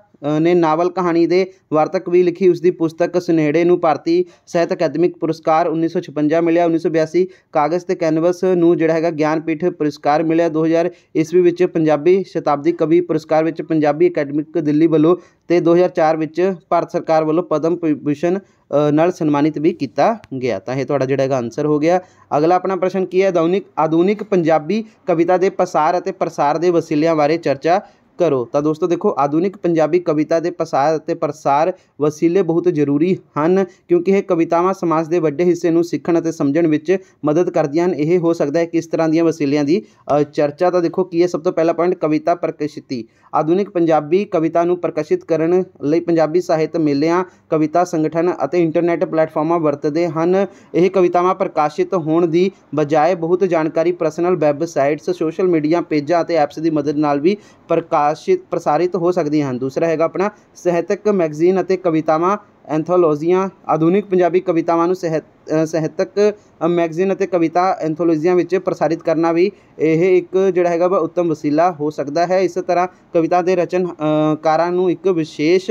ਨੇ ਨਾਵਲ ਕਹਾਣੀ ਦੇ ਵਾਰਤਕ ਵੀ ਲਿਖੀ ਉਸ ਦੀ ਪੁਸਤਕ ਸੁਨੇੜੇ ਨੂੰ ਭਾਰਤੀ ਸਾਹਿਤ ਅਕਾਦਮਿਕ ਪੁਰਸਕਾਰ 1956 ਮਿਲਿਆ 1982 ਕਾਗਜ਼ ਤੇ ਕੈਨਵਸ ਨੂੰ ਜਿਹੜਾ ਹੈਗਾ ਗਿਆਨ ਪੀਠ ਪੁਰਸਕਾਰ ਮਿਲਿਆ 2000 ਈਸਵੀ ਵਿੱਚ ਪੰਜਾਬੀ ਸ਼ਤਾਬਦੀ ਕਵੀ ਪੁਰਸਕਾਰ ਵਿੱਚ ਪੰਜਾਬੀ ਅਕੈਡਮਿਕ ਦਿੱਲੀ ਵੱਲੋਂ ਤੇ 2004 ਵਿੱਚ ਭਾਰਤ ਸਰਕਾਰ ਵੱਲੋਂ ਪਦਮ ਵਿਭੂਸ਼ਣ ਨਾਲ ਸਨਮਾਨਿਤ ਵੀ ਕੀਤਾ ਗਿਆ ਤਾਂ ਇਹ ਤੁਹਾਡਾ ਜਿਹੜਾ ਹੈਗਾ ਆਨਸਰ ਹੋ ਗਿਆ ਅਗਲਾ ਆਪਣਾ ਪ੍ਰਸ਼ਨ ਕੀ ਹੈ ਆਧੁਨਿਕ ਆਧੁਨਿਕ ਪੰਜਾਬੀ ਕਵਿਤਾ ਦੇ ਪਸਾਰ ਅਤੇ ਪ੍ਰਸਾਰ ਦੇ ਵਸੀਲਿਆਂ ਬਾਰੇ ਚਰਚਾ ਕਰੋ ਤਾਂ ਦੋਸਤੋ ਦੇਖੋ ਆਧੁਨਿਕ ਪੰਜਾਬੀ ਕਵਿਤਾ ਦੇ ਪ੍ਰਸਾਰ ਅਤੇ ਪ੍ਰਸਾਰ ਵਸੀਲੇ ਬਹੁਤ ਜ਼ਰੂਰੀ ਹਨ ਕਿਉਂਕਿ ਇਹ ਕਵਿਤਾਵਾਂ ਸਮਾਜ ਦੇ ਵੱਡੇ ਹਿੱਸੇ ਨੂੰ ਸਿੱਖਣ ਅਤੇ ਸਮਝਣ ਵਿੱਚ ਮਦਦ ਕਰਦੀਆਂ ਹਨ ਇਹ ਹੋ ਸਕਦਾ ਹੈ ਕਿ ਇਸ ਤਰ੍ਹਾਂ ਦੀਆਂ ਵਸੀਲਿਆਂ ਦੀ ਚਰਚਾ ਤਾਂ ਦੇਖੋ ਕੀ ਹੈ ਸਭ ਤੋਂ ਪਹਿਲਾ ਪੁਆਇੰਟ ਕਵਿਤਾ ਪ੍ਰਕਾਸ਼ਿਤੀ ਆਧੁਨਿਕ ਪੰਜਾਬੀ ਕਵਿਤਾ ਨੂੰ ਪ੍ਰਕਾਸ਼ਿਤ ਕਰਨ ਲਈ ਪੰਜਾਬੀ ਸਾਹਿਤ ਮੇਲਿਆਂ ਕਵਿਤਾ ਸੰਗਠਨ ਅਤੇ ਇੰਟਰਨੈਟ ਪਲੇਟਫਾਰਮਾਂ ਵਰਤਦੇ ਹਨ ਇਹ ਕਵਿਤਾਵਾਂ ਪ੍ਰਕਾਸ਼ਿਤ ਹੋਣ ਦੀ ਬਜਾਏ ਬਹੁਤ ਜਾਣਕਾਰੀ ਪਰਸਨਲ ਵੈਬਸਾਈਟਸ ਸੋਸ਼ਲ ਮੀਡੀਆ ਪੇਜਾਂ ਅਤੇ ਐਪਸ ਦੀ ਮਦਦ ਨਾਲ ਵੀ ਪ੍ਰਕਾ ਪ੍ਰਕਾਸ਼ਿਤ ਪ੍ਰਸਾਰਿਤ ਹੋ ਸਕਦੀਆਂ ਹਨ ਦੂਸਰਾ ਹੈਗਾ ਆਪਣਾ ਸਾਹਿਤਕ ਮੈਗਜ਼ੀਨ ਅਤੇ ਕਵਿਤਾਵਾਂ ਐਂਥੋਲੋਜੀਆਂ ਆਧੁਨਿਕ ਪੰਜਾਬੀ ਕਵਿਤਾਵਾਂ ਨੂੰ ਸਹਿਤਕ ਸਾਹਿਤਕ ਮੈਗਜ਼ੀਨ ਅਤੇ ਕਵਿਤਾ ਐਂਥੋਲੋਜੀਆਂ ਵਿੱਚ ਪ੍ਰਸਾਰਿਤ ਕਰਨਾ ਵੀ ਇਹ ਇੱਕ ਜਿਹੜਾ ਹੈਗਾ ਵਾ ਉੱਤਮ ਵਸੀਲਾ ਹੋ ਸਕਦਾ ਹੈ ਇਸੇ ਤਰ੍ਹਾਂ ਕਵਿਤਾ ਦੇ ਰਚਨਕਾਰਾਂ ਨੂੰ ਇੱਕ ਵਿਸ਼ੇਸ਼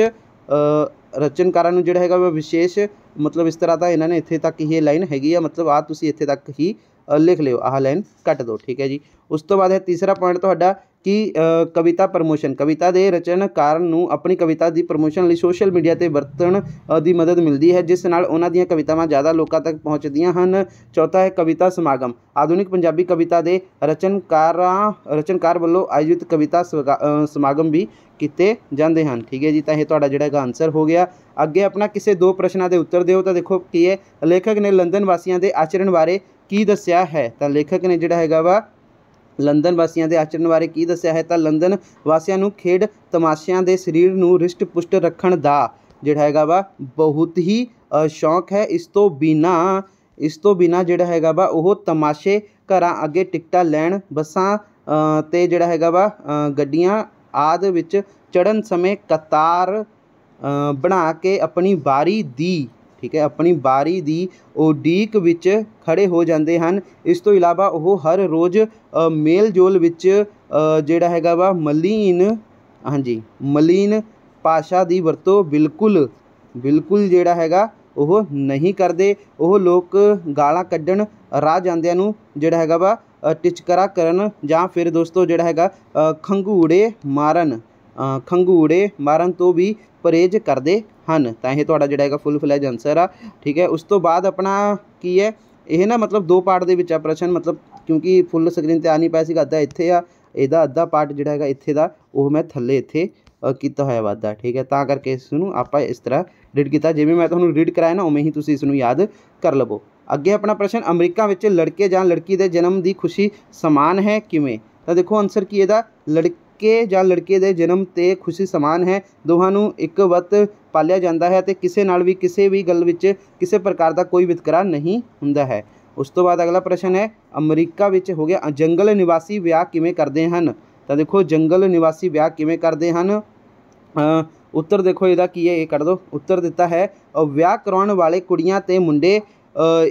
ਰਚਨਕਾਰਾਂ ਨੂੰ ਜਿਹੜਾ ਹੈਗਾ ਵਾ ਵਿਸ਼ੇਸ਼ ਮਤਲਬ ਇਸ ਤਰ੍ਹਾਂ ਦਾ ਇਹਨਾਂ ਨੇ ਇੱਥੇ ਤੱਕ ਹੀ ਇਹ ਲਾਈਨ ਹੈਗੀ ਆ ਮਤਲਬ ਆ ਤੁਸੀਂ ਇੱਥੇ ਤੱਕ ਹੀ ਲਿਖ ਲਿਓ ਆਹ ਲਾਈਨ ਕੱਟ ਦਿਓ ਠੀਕ ਹੈ ਜੀ ਉਸ ਤੋਂ ਬਾਅਦ ਹੈ ਤੀਸਰਾ ਪੁਆਇੰਟ ਤੁਹਾਡਾ ਕਿ ਕਵਿਤਾ ਪ੍ਰਮੋਸ਼ਨ ਕਵਿਤਾ ਦੇ ਰਚਨਕਾਰ ਨੂੰ ਆਪਣੀ ਕਵਿਤਾ ਦੀ ਪ੍ਰਮੋਸ਼ਨ ਲਈ ਸੋਸ਼ਲ ਮੀਡੀਆ 'ਤੇ ਵਰਤਣ ਦੀ ਮਦਦ ਮਿਲਦੀ ਹੈ ਜਿਸ ਨਾਲ ਉਹਨਾਂ ਦੀਆਂ ਕਵਿਤਾਵਾਂ ਜ਼ਿਆਦਾ ਲੋਕਾਂ ਤੱਕ ਪਹੁੰਚਦੀਆਂ ਹਨ ਚੌਥਾ ਹੈ ਕਵਿਤਾ ਸਮਾਗਮ ਆਧੁਨਿਕ ਪੰਜਾਬੀ ਕਵਿਤਾ ਦੇ ਰਚਨਕਾਰਾਂ ਰਚਨਕਾਰ ਵੱਲੋਂ ਆਯੋਜਿਤ ਕਵਿਤਾ ਸਮਾਗਮ ਵੀ ਕਿਤੇ ਜਾਂਦੇ ਹਨ ਠੀਕ ਹੈ ਜੀ ਤਾਂ ਇਹ ਤੁਹਾਡਾ ਜਿਹੜਾ ਹੈਗਾ ਆਨਸਰ ਹੋ ਗਿਆ ਅੱਗੇ ਆਪਣਾ ਕਿਸੇ ਦੋ ਪ੍ਰਸ਼ਨਾਂ ਦੇ ਉੱਤਰ ਦਿਓ ਤਾਂ ਦੇਖੋ ਕੀ ਹੈ ਲੇਖਕ ਨੇ ਲੰਡਨ ਵਾਸੀਆਂ ਦੇ ਆਚਰਣ ਬਾਰੇ ਕੀ ਦੱਸਿਆ ਹੈ ਤਾਂ ਲੇਖਕ ਨੇ ਜਿਹੜਾ ਹੈਗਾ ਵਾ ਲੰਡਨ ਵਾਸੀਆਂ ਦੇ ਆਚਰਣ ਬਾਰੇ ਕੀ ਦੱਸਿਆ ਹੈ ਤਾਂ ਲੰਡਨ ਵਾਸੀਆਂ ਨੂੰ ਖੇਡ ਤਮਾਸ਼ਿਆਂ ਦੇ ਸਰੀਰ ਨੂੰ ਰਿਸ਼ਟ-ਪੁਸ਼ਟ ਰੱਖਣ ਦਾ ਜਿਹੜਾ ਹੈਗਾ ਵਾ ਬਹੁਤ ਹੀ ਸ਼ੌਂਕ ਹੈ ਇਸ ਤੋਂ ਬਿਨਾ ਇਸ ਤੋਂ ਬਿਨਾ ਜਿਹੜਾ ਹੈਗਾ ਵਾ ਉਹ ਤਮਾਸ਼ੇ ਘਰਾਂ ਅੱਗੇ ਟਿਕਟਾਂ ਲੈਣ ਬੱਸਾਂ ਤੇ ਜਿਹੜਾ ਹੈਗਾ ਵਾ ਗੱਡੀਆਂ ਆਦ ਵਿੱਚ ਚੜਨ ਸਮੇਂ ਕਤਾਰ ਬਣਾ ਕੇ ਆਪਣੀ ਵਾਰੀ ਦੀ ਠੀਕ ਹੈ ਆਪਣੀ ਬਾਰੀ ਦੀ ਉਡੀਕ ਵਿੱਚ ਖੜੇ ਹੋ ਜਾਂਦੇ ਹਨ ਇਸ ਤੋਂ ਇਲਾਵਾ ਉਹ ਹਰ ਰੋਜ਼ ਮੇਲ ਜੋਲ ਵਿੱਚ ਜਿਹੜਾ ਹੈਗਾ ਵਾ ਮਲੀਨ ਹਾਂਜੀ ਮਲੀਨ ਪਾਸ਼ਾ ਦੀ ਵਰਤੋਂ ਬਿਲਕੁਲ ਬਿਲਕੁਲ ਜਿਹੜਾ ਹੈਗਾ ਉਹ ਨਹੀਂ ਕਰਦੇ ਉਹ ਲੋਕ ਗਾਲਾਂ ਕੱਢਣ ਰਾਹ ਜਾਂਦਿਆਂ ਨੂੰ ਜਿਹੜਾ ਹੈਗਾ ਵਾ ਟਿਚਕਰਾ ਕਰਨ ਜਾਂ ਫਿਰ ਦੋਸਤੋ ਜਿਹੜਾ ਹੈਗਾ ਖੰਗੂੜੇ ਮਾਰਨ ਖੰਗੂੜੇ ਮਾਰਨ ਤੋਂ ਵੀ ਪਰਹੇਜ਼ ਕਰਦੇ ਹਨ ਤਾਂ ਇਹ ਤੁਹਾਡਾ ਜਿਹੜਾ ਹੈਗਾ ਫੁੱਲ ਫਲੈਜ ਆਨਸਰ ਆ ਠੀਕ ਹੈ ਉਸ ਤੋਂ ਬਾਅਦ ਆਪਣਾ ਕੀ ਹੈ ਇਹ ਨਾ ਮਤਲਬ ਦੋ ਪਾਰਟ ਦੇ ਵਿੱਚ ਆ ਪ੍ਰਸ਼ਨ ਮਤਲਬ ਕਿਉਂਕਿ ਫੁੱਲ ਸਕਰੀਨ ਤੇ ਆ ਨਹੀਂ ਪਾਇਆ ਸੀਗਾ ਅੱਧਾ ਇੱਥੇ ਆ ਇਹਦਾ ਅੱਧਾ ਪਾਰਟ ਜਿਹੜਾ ਹੈਗਾ ਇੱਥੇ ਦਾ ਉਹ ਮੈਂ ਥੱਲੇ ਇੱਥੇ ਕੀਤਾ ਹੋਇਆ ਵਾਦਾ ਠੀਕ ਹੈ ਤਾਂ ਕਰਕੇ ਇਸ ਨੂੰ ਆਪਾਂ ਇਸ ਤਰ੍ਹਾਂ ਰੀਡ ਕੀਤਾ ਜਿਵੇਂ ਮੈਂ ਤੁਹਾਨੂੰ ਰੀਡ ਕਰਾਇਆ ਨਾ ਉਵੇਂ ਹੀ ਤੁਸੀਂ ਇਸ ਨੂੰ ਯਾਦ ਕਰ ਲਵੋ ਅੱਗੇ ਆਪਣਾ ਪ੍ਰਸ਼ਨ ਅਮਰੀਕਾ ਵਿੱਚ ਲੜਕੇ ਜਾਂ ਲੜਕੀ ਦੇ ਜਨਮ ਦੀ ਖੁਸ਼ੀ ਸਮਾਨ ਹੈ ਕਿਵੇਂ ਤਾਂ ਦੇਖੋ ਆਨਸਰ ਕੀ ਇਹਦਾ ਲੜਕੇ ਜਾਂ ਲੜਕੇ ਦੇ ਜਨਮ ਤੇ ਖੁਸ਼ੀ ਸਮਾਨ ਹੈ ਦੋਹਾਂ ਨੂੰ ਇੱਕ ਵਤ ਪਾਲਿਆ ਜਾਂਦਾ ਹੈ ਅਤੇ ਕਿਸੇ ਨਾਲ ਵੀ ਕਿਸੇ ਵੀ ਗੱਲ ਵਿੱਚ ਕਿਸੇ ਪ੍ਰਕਾਰ ਦਾ ਕੋਈ ਵਿਤਕਰਾ ਨਹੀਂ ਹੁੰਦਾ ਹੈ ਉਸ ਤੋਂ ਬਾਅਦ ਅਗਲਾ ਪ੍ਰਸ਼ਨ ਹੈ ਅਮਰੀਕਾ ਵਿੱਚ ਹੋ ਗਿਆ ਜੰਗਲ ਨਿਵਾਸੀ ਵਿਆਹ ਕਿਵੇਂ ਕਰਦੇ ਹਨ ਤਾਂ ਦੇਖੋ ਜੰਗਲ ਨਿਵਾਸੀ ਵਿਆਹ ਕਿਵੇਂ ਕਰਦੇ ਹਨ उत्तर देखो ਇਹਦਾ ਕੀ ਹੈ ਇਹ ਕੱਢ ਦੋ ਉੱਤਰ ਦਿੱਤਾ ਹੈ ਵਿਆਹ ਕਰਾਉਣ ਵਾਲੇ ਕੁੜੀਆਂ ਤੇ ਮੁੰਡੇ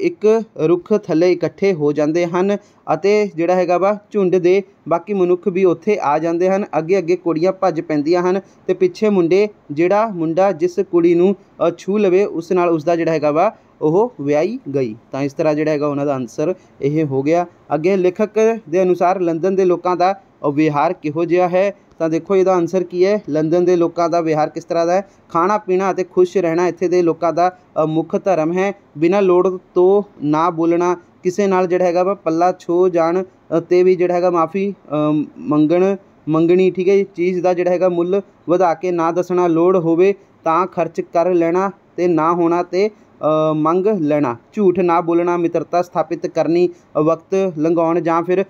ਇੱਕ ਰੁੱਖ ਥੱਲੇ ਇਕੱਠੇ ਹੋ ਜਾਂਦੇ ਹਨ ਅਤੇ ਜਿਹੜਾ ਹੈਗਾ ਵਾ ਝੁੰਡ ਦੇ ਬਾਕੀ ਮਨੁੱਖ ਵੀ ਉੱਥੇ ਆ ਜਾਂਦੇ ਹਨ ਅੱਗੇ ਅੱਗੇ ਕੁੜੀਆਂ ਭੱਜ ਪੈਂਦੀਆਂ ਹਨ ਅਤੇ ਪਿੱਛੇ ਮੁੰਡੇ ਜਿਹੜਾ ਮੁੰਡਾ ਜਿਸ ਕੁੜੀ ਨੂੰ ਛੂਹ ਲਵੇ ਉਸ ਨਾਲ ਉਸਦਾ ਜਿਹੜਾ ਹੈਗਾ ਵਾ ਉਹ ਵਿਆਹੀ ਗਈ ਤਾਂ ਇਸ ਤਰ੍ਹਾਂ ਜਿਹੜਾ ਹੈਗਾ ਉਹਨਾਂ ਦਾ ਆਨਸਰ ਇਹ ਹੋ ਗਿਆ ਅੱਗੇ ਲੇਖਕ ਦੇ ਅਨੁਸਾਰ ਲੰਦਨ ਦੇ ਲੋਕਾਂ ਦਾ ਵਿਹਾਰ ਕਿਹੋ ਜਿਹਾ ਹੈ ਤਾਂ ਦੇਖੋ ਇਹਦਾ ਆਨਸਰ ਕੀ ਹੈ ਲੰਡਨ ਦੇ ਲੋਕਾਂ ਦਾ ਵਿਹਾਰ ਕਿਸ ਤਰ੍ਹਾਂ ਦਾ ਹੈ ਖਾਣਾ ਪੀਣਾ ਅਤੇ ਖੁਸ਼ ਰਹਿਣਾ ਇੱਥੇ ਦੇ ਲੋਕਾਂ ਦਾ ਮੁੱਖ ਧਰਮ ਹੈ ਬਿਨਾਂ ਲੋੜ ਤੋਂ ਨਾ ਬੋਲਣਾ ਕਿਸੇ ਨਾਲ ਜਿਹੜਾ ਹੈਗਾ ਵਾ ਪੱਲਾ ਛੋ ਜਾਣ ਤੇ ਵੀ ਜਿਹੜਾ ਹੈਗਾ ਮਾਫੀ ਮੰਗਣ ਮੰਗਣੀ ਠੀਕ ਹੈ ਚੀਜ਼ ਦਾ ਜਿਹੜਾ ਹੈਗਾ ਮੁੱਲ ਵਧਾ ਕੇ ਨਾ ਦੱਸਣਾ ਲੋੜ ਹੋਵੇ ਤਾਂ ਖਰਚ ਕਰ ਲੈਣਾ ਤੇ ਨਾ ਹੋਣਾ ਤੇ ਮੰਗ ਲੈਣਾ ਝੂਠ ਨਾ ਬੋਲਣਾ ਮਿੱਤਰਤਾ ਸਥਾਪਿਤ ਕਰਨੀ ਵਕਤ ਲੰਘਾਉਣ ਜਾਂ ਫਿਰ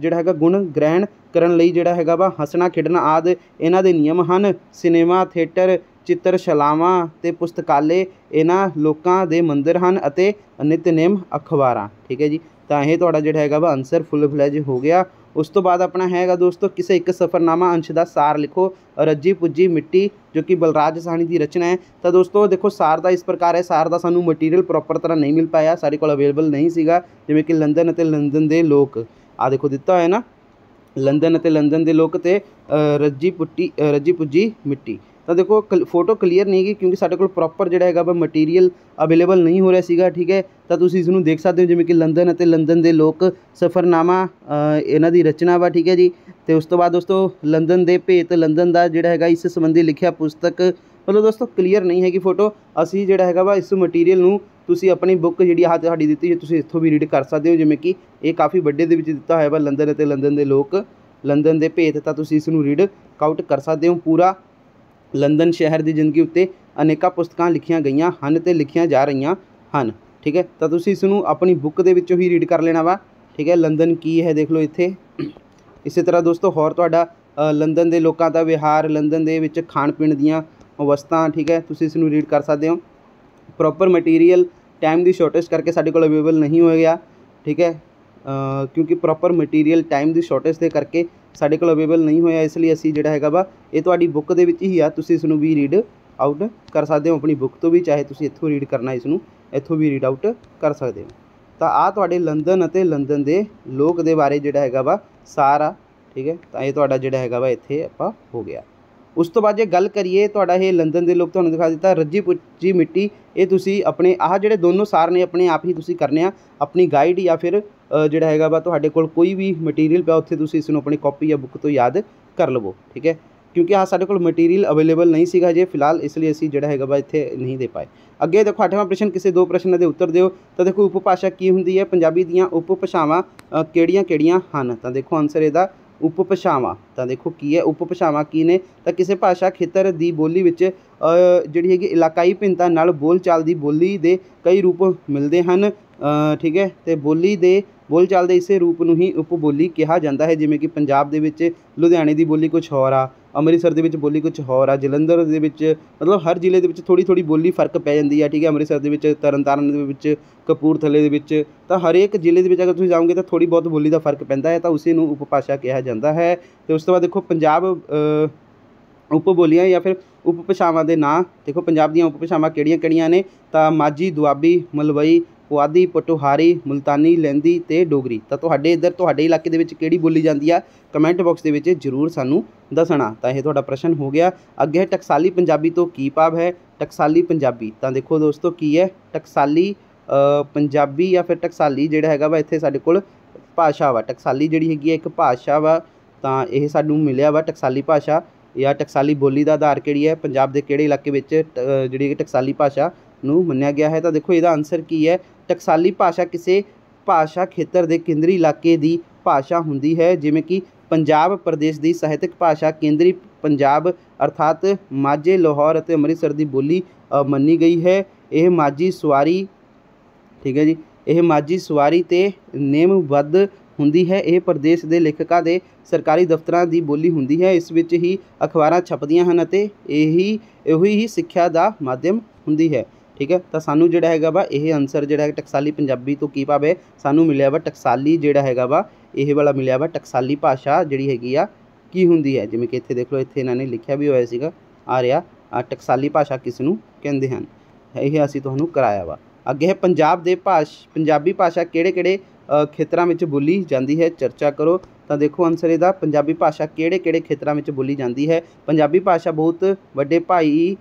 ਜਿਹੜਾ ਹੈਗਾ ਗੁਣ ਗ੍ਰਹਿਣ ਕਰਨ ਲਈ ਜਿਹੜਾ ਹੈਗਾ ਵਾ ਹੱਸਣਾ ਖੇਡਣਾ ਆਦ ਇਹਨਾਂ ਦੇ ਨਿਯਮ ਹਨ ਸਿਨੇਮਾ ਥੀਏਟਰ ਚਿੱਤਰ ਸ਼ਲਾਵਾਂ ਤੇ ਪੁਸਤਕਾਲੇ ਇਹਨਾਂ ਲੋਕਾਂ ਦੇ ਮੰਦਿਰ ਹਨ ਅਤੇ ਨਿਤਨੇਮ ਅਖਬਾਰਾਂ ਠੀਕ ਹੈ ਜੀ ਤਾਂ ਇਹ ਤੁਹਾਡਾ ਜਿਹੜਾ ਹੈਗਾ ਵਾ ਆਨਸਰ ਫੁੱਲ ਫਲੇਜ ਹੋ ਗਿਆ ਉਸ ਤੋਂ ਬਾਅਦ ਆਪਣਾ ਹੈਗਾ ਦੋਸਤੋ ਕਿਸੇ ਇੱਕ ਸਫਰਨਾਮਾ ਅੰਸ਼ ਦਾ ਸਾਰ ਲਿਖੋ ਰੱਜੀ ਪੁੱਜੀ ਮਿੱਟੀ ਜੋ ਕਿ ਬਲਰਾਜ ਸਾਹਣੀ ਦੀ ਰਚਨਾ ਹੈ ਤਾਂ ਦੋਸਤੋ ਦੇਖੋ ਸਾਰ ਦਾ ਇਸ ਪ੍ਰਕਾਰ ਹੈ ਸਾਰ ਦਾ ਸਾਨੂੰ ਮਟੀਰੀਅਲ ਪ੍ਰੋਪਰ ਤਰ੍ਹਾਂ ਨਹੀਂ ਮਿਲ ਪਾਇਆ ਸਾਰੇ ਕੋਲ ਅਵੇਲੇਬਲ ਨਹੀਂ ਸੀਗਾ ਜਿਵੇਂ ਕਿ ਲੰਡਨ ਅਤੇ ਲੰਡਨ ਦੇ ਲੋਕ ਆ ਦੇਖੋ ਦਿੱਤਾ ਹੋਇਆ ਨਾ ਲੰਡਨ ਅਤੇ ਲੰਡਨ ਦੇ ਲੋਕ ਤੇ ਰੱਜੀ ਪੁੱਟੀ ਰੱਜੀ ਪੁੱਜੀ ਮਿੱਟੀ ਤਾਂ ਦੇਖੋ ਫੋਟੋ ਕਲੀਅਰ ਨਹੀਂ ਹੈਗੀ ਕਿਉਂਕਿ ਸਾਡੇ ਕੋਲ ਪ੍ਰੋਪਰ ਜਿਹੜਾ ਹੈਗਾ ਬਾ ਮਟੀਰੀਅਲ ਅਵੇਲੇਬਲ ਨਹੀਂ ਹੋ ਰਿਹਾ ਸੀਗਾ ਠੀਕ ਹੈ ਤਾਂ ਤੁਸੀਂ ਇਸ ਨੂੰ ਦੇਖ ਸਕਦੇ ਹੋ ਜਿਵੇਂ ਕਿ ਲੰਡਨ ਅਤੇ ਲੰਡਨ ਦੇ ਲੋਕ ਸਫਰਨਾਮਾ ਇਹਨਾਂ ਦੀ ਰਚਨਾ ਵਾ ਠੀਕ ਹੈ ਜੀ ਤੇ ਉਸ ਤੋਂ ਬਾਅਦ ਦੋਸਤੋ ਲੰਡਨ ਦੇ ਭੇਤ ਲੰਡਨ ਦਾ ਜਿਹੜਾ ਹੈਗਾ ਇਸ ਸੰਬੰਧੀ ਲਿਖਿਆ ਪੁਸਤਕ ਮਤਲਬ ਦੋਸਤੋ ਕਲੀਅਰ ਨਹੀਂ ਹੈਗੀ ਫੋਟੋ ਅਸੀਂ ਜਿਹੜਾ ਹੈਗਾ ਵਾ ਇਸ ਮਟੀਰੀਅਲ ਨੂੰ ਤੁਸੀਂ ਆਪਣੀ ਬੁੱਕ ਜਿਹੜੀ ਆ ਤੁਹਾਡੀ ਦਿੱਤੀ ਹੈ ਤੁਸੀਂ ਇੱਥੋਂ ਵੀ ਰੀਡ ਕਰ ਸਕਦੇ ਹੋ ਜਿਵੇਂ ਕਿ ਇਹ ਕਾਫੀ ਵੱਡੇ ਦੇ ਵਿੱਚ ਦਿੱਤਾ ਹੋਇਆ ਵਾ ਲੰਡਨ ਅਤੇ ਲੰਡਨ ਦੇ ਲੋਕ ਲੰਡਨ ਦੇ ਭੇਤ ਤਾਂ ਤੁਸੀਂ ਇਸ ਨੂੰ ਰੀਡ ਆਊਟ ਕਰ ਸਕਦੇ ਹੋ ਪੂਰਾ ਲੰਡਨ ਸ਼ਹਿਰ ਦੀ ਜ਼ਿੰਦਗੀ ਉੱਤੇ ਅਨੇਕਾਂ ਪੁਸਤਕਾਂ ਲਿਖੀਆਂ ਗਈਆਂ ਹਨ ਤੇ ਲਿਖੀਆਂ ਜਾ ਰਹੀਆਂ ਹਨ ਠੀਕ ਹੈ ਤਾਂ ਤੁਸੀਂ ਇਸ ਨੂੰ ਆਪਣੀ ਬੁੱਕ ਦੇ ਵਿੱਚੋਂ ਹੀ ਰੀਡ ਕਰ ਲੈਣਾ ਵਾ ਠੀਕ ਹੈ ਲੰਡਨ ਕੀ ਹੈ ਦੇਖ ਲਓ ਇੱਥੇ ਇਸੇ ਤਰ੍ਹਾਂ ਦੋਸਤੋ ਹੋਰ ਤੁਹਾਡਾ ਲੰਡਨ ਦੇ ਲੋਕਾਂ ਦਾ ਵਿਹਾਰ ਲੰਡਨ ਦੇ ਵਿੱਚ ਖਾਣ ਪੀਣ ਦੀਆਂ ਅਵਸਥਾ ਠੀਕ ਹੈ ਤੁਸੀਂ ਇਸ ਨੂੰ ਰੀਡ ਕਰ ਸਕਦੇ ਹੋ ਪ੍ਰੋਪਰ ਮਟੀਰੀਅਲ ਟਾਈਮ ਦੀ ਸ਼ਾਰਟੇਜ ਕਰਕੇ ਸਾਡੇ ਕੋਲ ਅਵੇਲੇਬਲ ਨਹੀਂ ਹੋ ਗਿਆ ਠੀਕ ਹੈ ਕਿਉਂਕਿ ਪ੍ਰੋਪਰ ਮਟੀਰੀਅਲ ਟਾਈਮ ਦੀ ਸ਼ਾਰਟੇਜ ਦੇ ਕਰਕੇ ਸਾਡੇ ਕੋਲ ਅਵੇਲੇਬਲ ਨਹੀਂ ਹੋਇਆ ਇਸ ਲਈ ਅਸੀਂ ਜਿਹੜਾ ਹੈਗਾ ਵਾ ਇਹ ਤੁਹਾਡੀ ਬੁੱਕ ਦੇ ਵਿੱਚ ਹੀ ਆ ਤੁਸੀਂ ਇਸ ਨੂੰ ਵੀ ਰੀਡ ਆਊਟ ਕਰ ਸਕਦੇ ਹੋ ਆਪਣੀ ਬੁੱਕ ਤੋਂ ਵੀ ਚਾਹੇ ਤੁਸੀਂ ਇੱਥੋਂ ਰੀਡ ਕਰਨਾ ਇਸ ਨੂੰ ਇੱਥੋਂ ਵੀ ਰੀਡ ਆਊਟ ਕਰ ਸਕਦੇ ਹੋ ਤਾਂ ਆ ਤੁਹਾਡੇ ਲੰਡਨ ਅਤੇ ਲੰਡਨ ਦੇ ਲੋਕ ਦੇ ਬਾਰੇ ਜਿਹੜਾ ਹੈਗਾ ਵਾ ਸਾਰਾ ਠੀਕ ਹੈ ਤਾਂ ਇਹ ਤੁਹਾਡਾ ਜਿਹੜਾ ਹੈਗਾ ਵਾ ਇੱਥੇ ਆਪਾਂ ਹੋ ਗਿਆ ਉਸ ਤੋਂ ਬਾਅਦ ਜੇ ਗੱਲ ਕਰੀਏ ਤੁਹਾਡਾ ਇਹ ਲੰਡਨ ਦੇ ਲੋਕ ਤੁਹਾਨੂੰ ਦਿਖਾ ਦਿੱਤਾ ਰੱਜੀ ਪੁੱਜੀ ਮਿੱਟੀ ਇਹ ਤੁਸੀਂ ਆਪਣੇ ਆਹ ਜਿਹੜੇ ਦੋਨੋਂ ਸਾਰ ਨੇ ਆਪਣੇ ਆਪ ਹੀ ਤੁਸੀਂ ਕਰਨੇ ਆ ਆਪਣੀ ਗਾਈਡ ਜਾਂ ਫਿਰ ਜਿਹੜਾ ਹੈਗਾ ਵਾ ਤੁਹਾਡੇ ਕੋਲ ਕੋਈ ਵੀ ਮਟੀਰੀਅਲ ਪਿਆ ਉੱਥੇ ਤੁਸੀਂ ਇਸ ਨੂੰ ਆਪਣੀ ਕਾਪੀ ਜਾਂ ਬੁੱਕ ਤੋਂ ਯਾਦ ਕਰ ਲਵੋ ਠੀਕ ਹੈ ਕਿਉਂਕਿ ਆ ਸਾਡੇ ਕੋਲ ਮਟੀਰੀਅਲ ਅਵੇਲੇਬਲ ਨਹੀਂ ਸੀਗਾ ਜੇ ਫਿਲਹਾਲ ਇਸ ਲਈ ਅਸੀਂ ਜਿਹੜਾ ਹੈਗਾ ਵਾ ਇੱਥੇ ਨਹੀਂ ਦੇ ਪਾਏ ਅੱਗੇ ਦੇਖੋ ਅੱਠਵਾਂ ਪ੍ਰਸ਼ਨ ਕਿਸੇ ਦੋ ਪ੍ਰਸ਼ਨਾਂ ਦੇ ਉੱਤਰ ਦਿਓ ਤਾਂ ਦੇਖੋ ਉਪਭਾਸ਼ਾ ਕੀ ਹੁੰਦੀ ਹੈ ਪੰਜਾਬੀ ਦੀਆਂ ਉਪਭਾਸ਼ਾਵਾਂ ਕਿਹੜੀਆਂ-ਕਿਹੜੀਆਂ ਹਨ ਤਾਂ ਦੇਖੋ ਆਨਸਰ ਇਹਦਾ ਉਪਭਾਸ਼ਾਵਾਂ ਤਾਂ ਦੇਖੋ ਕੀ ਹੈ ਉਪਭਾਸ਼ਾਵਾਂ ਕੀ ਨੇ ਤਾਂ ਕਿਸੇ ਭਾਸ਼ਾ ਖੇਤਰ ਦੀ ਬੋਲੀ ਵਿੱਚ ਜਿਹੜੀ ਹੈਗੀ ਇਲਾਕਾਈ ਭਿੰਨਤਾ ਨਾਲ ਬੋਲਚਾਲ ਦੀ ਬੋਲੀ ਦੇ ਕਈ ਰੂਪ ਮਿਲਦੇ ਹਨ ਠੀਕ ਹੈ ਤੇ ਬੋਲੀ ਦੇ ਬੋਲਚਾਲ ਦੇ ਇਸੇ ਰੂਪ ਨੂੰ ਹੀ ਉਪ ਬੋਲੀ ਕਿਹਾ ਜਾਂਦਾ ਹੈ ਜਿਵੇਂ ਕਿ ਪੰਜਾਬ ਦੇ ਵਿੱਚ ਲੁਧਿਆਣੇ ਦੀ ਬੋਲੀ ਕੁਛ ਹੋਰ ਆ ਅੰਮ੍ਰਿਤਸਰ ਦੇ ਵਿੱਚ ਬੋਲੀ ਕੁਝ ਹੋਰ ਆ ਜਲੰਧਰ ਦੇ ਵਿੱਚ ਮਤਲਬ ਹਰ ਜ਼ਿਲ੍ਹੇ ਦੇ ਵਿੱਚ ਥੋੜੀ ਥੋੜੀ ਬੋਲੀ ਫਰਕ ਪੈ ਜਾਂਦੀ ਆ ਠੀਕ ਹੈ ਅੰਮ੍ਰਿਤਸਰ ਦੇ ਵਿੱਚ ਤਰਨਤਾਰਨ ਦੇ ਵਿੱਚ ਕਪੂਰਥਲੇ ਦੇ ਵਿੱਚ ਤਾਂ ਹਰੇਕ ਜ਼ਿਲ੍ਹੇ ਦੇ ਵਿੱਚ ਅਗਰ ਤੁਸੀਂ ਜਾਓਗੇ ਤਾਂ ਥੋੜੀ ਬਹੁਤ ਬੋਲੀ ਦਾ ਫਰਕ ਪੈਂਦਾ ਹੈ ਤਾਂ ਉਸੇ ਨੂੰ ਉਪਭਾਸ਼ਾ ਕਿਹਾ ਜਾਂਦਾ ਹੈ ਤੇ ਉਸ ਤੋਂ ਬਾਅਦ ਦੇਖੋ ਪੰਜਾਬ ਉਪ ਬੋਲੀਆਂ ਜਾਂ ਫਿਰ ਉਪਭਾਸ਼ਾਵਾਂ ਦੇ ਨਾਂ ਦੇਖੋ ਪੰਜਾਬ ਦੀਆਂ ਉਪਭਾਸ਼ਾਵਾਂ ਕਿਹੜੀਆਂ ਕਿਹੜੀਆਂ ਨੇ ਤਾਂ ਮਾਝੀ ਦੁਆਬੀ ਮਲਵਈ ਪੁਆਧੀ ਪਟੋਹਾਰੀ ਮੁਲਤਾਨੀ ਲੈਂਦੀ ਤੇ ਡੋਗਰੀ ਤਾਂ ਤੁਹਾਡੇ ਇੱਧਰ ਤੁਹਾਡੇ ਇਲਾਕੇ ਦੇ ਵਿੱਚ ਕਿਹੜੀ ਬੋਲੀ ਜਾਂਦੀ ਆ ਕਮੈਂਟ ਬਾਕਸ ਦੇ ਵਿੱਚ ਜਰੂਰ ਸਾਨੂੰ ਦੱਸਣਾ ਤਾਂ ਇਹ ਤੁਹਾਡਾ ਪ੍ਰਸ਼ਨ ਹੋ ਗਿਆ ਅੱਗੇ ਹੈ ਟਕਸਾਲੀ ਪੰਜਾਬੀ ਤੋਂ ਕੀ ਭਾਵ ਹੈ ਟਕਸਾਲੀ ਪੰਜਾਬੀ ਤਾਂ ਦੇਖੋ ਦੋਸਤੋ ਕੀ ਹੈ ਟਕਸਾਲੀ ਪੰਜਾਬੀ ਜਾਂ ਫਿਰ ਟਕਸਾਲੀ ਜਿਹੜਾ ਹੈਗਾ ਵਾ ਇੱਥੇ ਸਾਡੇ ਕੋਲ ਭਾਸ਼ਾ ਵਾ ਟਕਸਾਲੀ ਜਿਹੜੀ ਹੈਗੀ ਹੈ ਇੱਕ ਭਾਸ਼ਾ ਵਾ ਤਾਂ ਇਹ ਸਾਨੂੰ ਮਿਲਿਆ ਵਾ ਟਕਸਾਲੀ ਭਾਸ਼ਾ ਜਾਂ ਟਕਸਾਲੀ ਬੋਲੀ ਦਾ ਆਧਾਰ ਕਿਹੜੀ ਹੈ ਪੰਜਾਬ ਦੇ ਕਿਹੜੇ ਇਲਾਕੇ ਵਿੱਚ ਜਿਹੜੀ ਟਕਸਾਲੀ ਭਾਸ਼ਾ ਨੂੰ ਮੰਨਿਆ ਗਿਆ ਹੈ ਤਾਂ ਦੇਖੋ ਇਹਦਾ ਆਨਸਰ ਕੀ ਹੈ ਟਕਸਾਲੀ ਭਾਸ਼ਾ ਕਿਸੇ ਭਾਸ਼ਾ ਖੇਤਰ ਦੇ ਕੇਂਦਰੀ ਇਲਾਕੇ ਦੀ ਭਾਸ਼ਾ ਹੁੰਦੀ ਹੈ ਜਿਵੇਂ ਕਿ ਪੰਜਾਬ ਪ੍ਰਦੇਸ਼ ਦੀ ਸਾਹਿਤਕ ਭਾਸ਼ਾ ਕੇਂਦਰੀ ਪੰਜਾਬ ਅਰਥਾਤ ਮਾਝੇ ਲਾਹੌਰ ਅਤੇ ਅੰਮ੍ਰਿਤਸਰ ਦੀ ਬੋਲੀ ਮੰਨੀ ਗਈ ਹੈ ਇਹ ਮਾਝੀ ਸਵਾਰੀ ਠੀਕ ਹੈ ਜੀ ਇਹ ਮਾਝੀ ਸਵਾਰੀ ਤੇ ਨੇਮਬੱਧ ਹੁੰਦੀ ਹੈ ਇਹ ਪ੍ਰਦੇਸ਼ ਦੇ ਲੇਖਕਾਂ ਦੇ ਸਰਕਾਰੀ ਦਫ਼ਤਰਾਂ ਦੀ ਬੋਲੀ ਹੁੰਦੀ ਹੈ ਇਸ ਵਿੱਚ ਹੀ ਅਖਬਾਰਾਂ ਛਪਦੀਆਂ ਹਨ ਅਤੇ ਇਹੀ ਉਹੀ ਹੀ ਸਿੱਖਿਆ ਦਾ ਮਾਧਿਅਮ ਹੁੰਦੀ ਹੈ ਠੀਕ ਹੈ ਤਾਂ ਸਾਨੂੰ ਜਿਹੜਾ ਹੈਗਾ ਵਾ ਇਹ ਆਨਸਰ ਜਿਹੜਾ ਹੈ ਟਕਸਾਲੀ ਪੰਜਾਬੀ ਤੋਂ ਕੀ ਪਾਵੇ ਸਾਨੂੰ ਮਿਲਿਆ ਵਾ ਟਕਸਾਲੀ ਜਿਹੜਾ ਹੈਗਾ ਵਾ ਇਹ ਵਾਲਾ ਮਿਲਿਆ ਵਾ ਟਕਸਾਲੀ ਭਾਸ਼ਾ ਜਿਹੜੀ ਹੈਗੀ ਆ ਕੀ ਹੁੰਦੀ ਹੈ ਜਿਵੇਂ ਕਿ ਇੱਥੇ ਦੇਖ ਲਓ ਇੱਥੇ ਇਹਨਾਂ ਨੇ ਲਿਖਿਆ ਵੀ ਹੋਇਆ ਸੀਗਾ ਆ ਰਿਹਾ ਟਕਸਾਲੀ ਭਾਸ਼ਾ ਕਿਸ ਨੂੰ ਕਹਿੰਦੇ ਹਨ ਇਹ ਅਸੀਂ ਤੁਹਾਨੂੰ ਕਰਾਇਆ ਵਾ ਅੱਗੇ ਹੈ ਪੰਜਾਬ ਦੇ ਭਾਸ਼ ਪੰਜਾਬੀ ਭਾਸ਼ਾ ਕਿਹੜੇ ਕਿਹੜੇ ਖੇਤਰਾਂ ਵਿੱਚ ਬੋਲੀ ਜਾਂਦੀ ਹੈ ਚਰਚਾ ਕਰੋ ਤਾਂ ਦੇਖੋ ਆਨਸਰ ਇਹਦਾ ਪੰਜਾਬੀ ਭਾਸ਼ਾ ਕਿਹੜੇ ਕਿਹੜੇ ਖੇਤਰਾਂ ਵਿੱਚ ਬੋਲੀ ਜਾਂਦੀ ਹੈ ਪੰਜਾਬੀ ਭਾਸ਼ਾ ਬਹੁਤ ਵੱਡੇ ਭਾਈ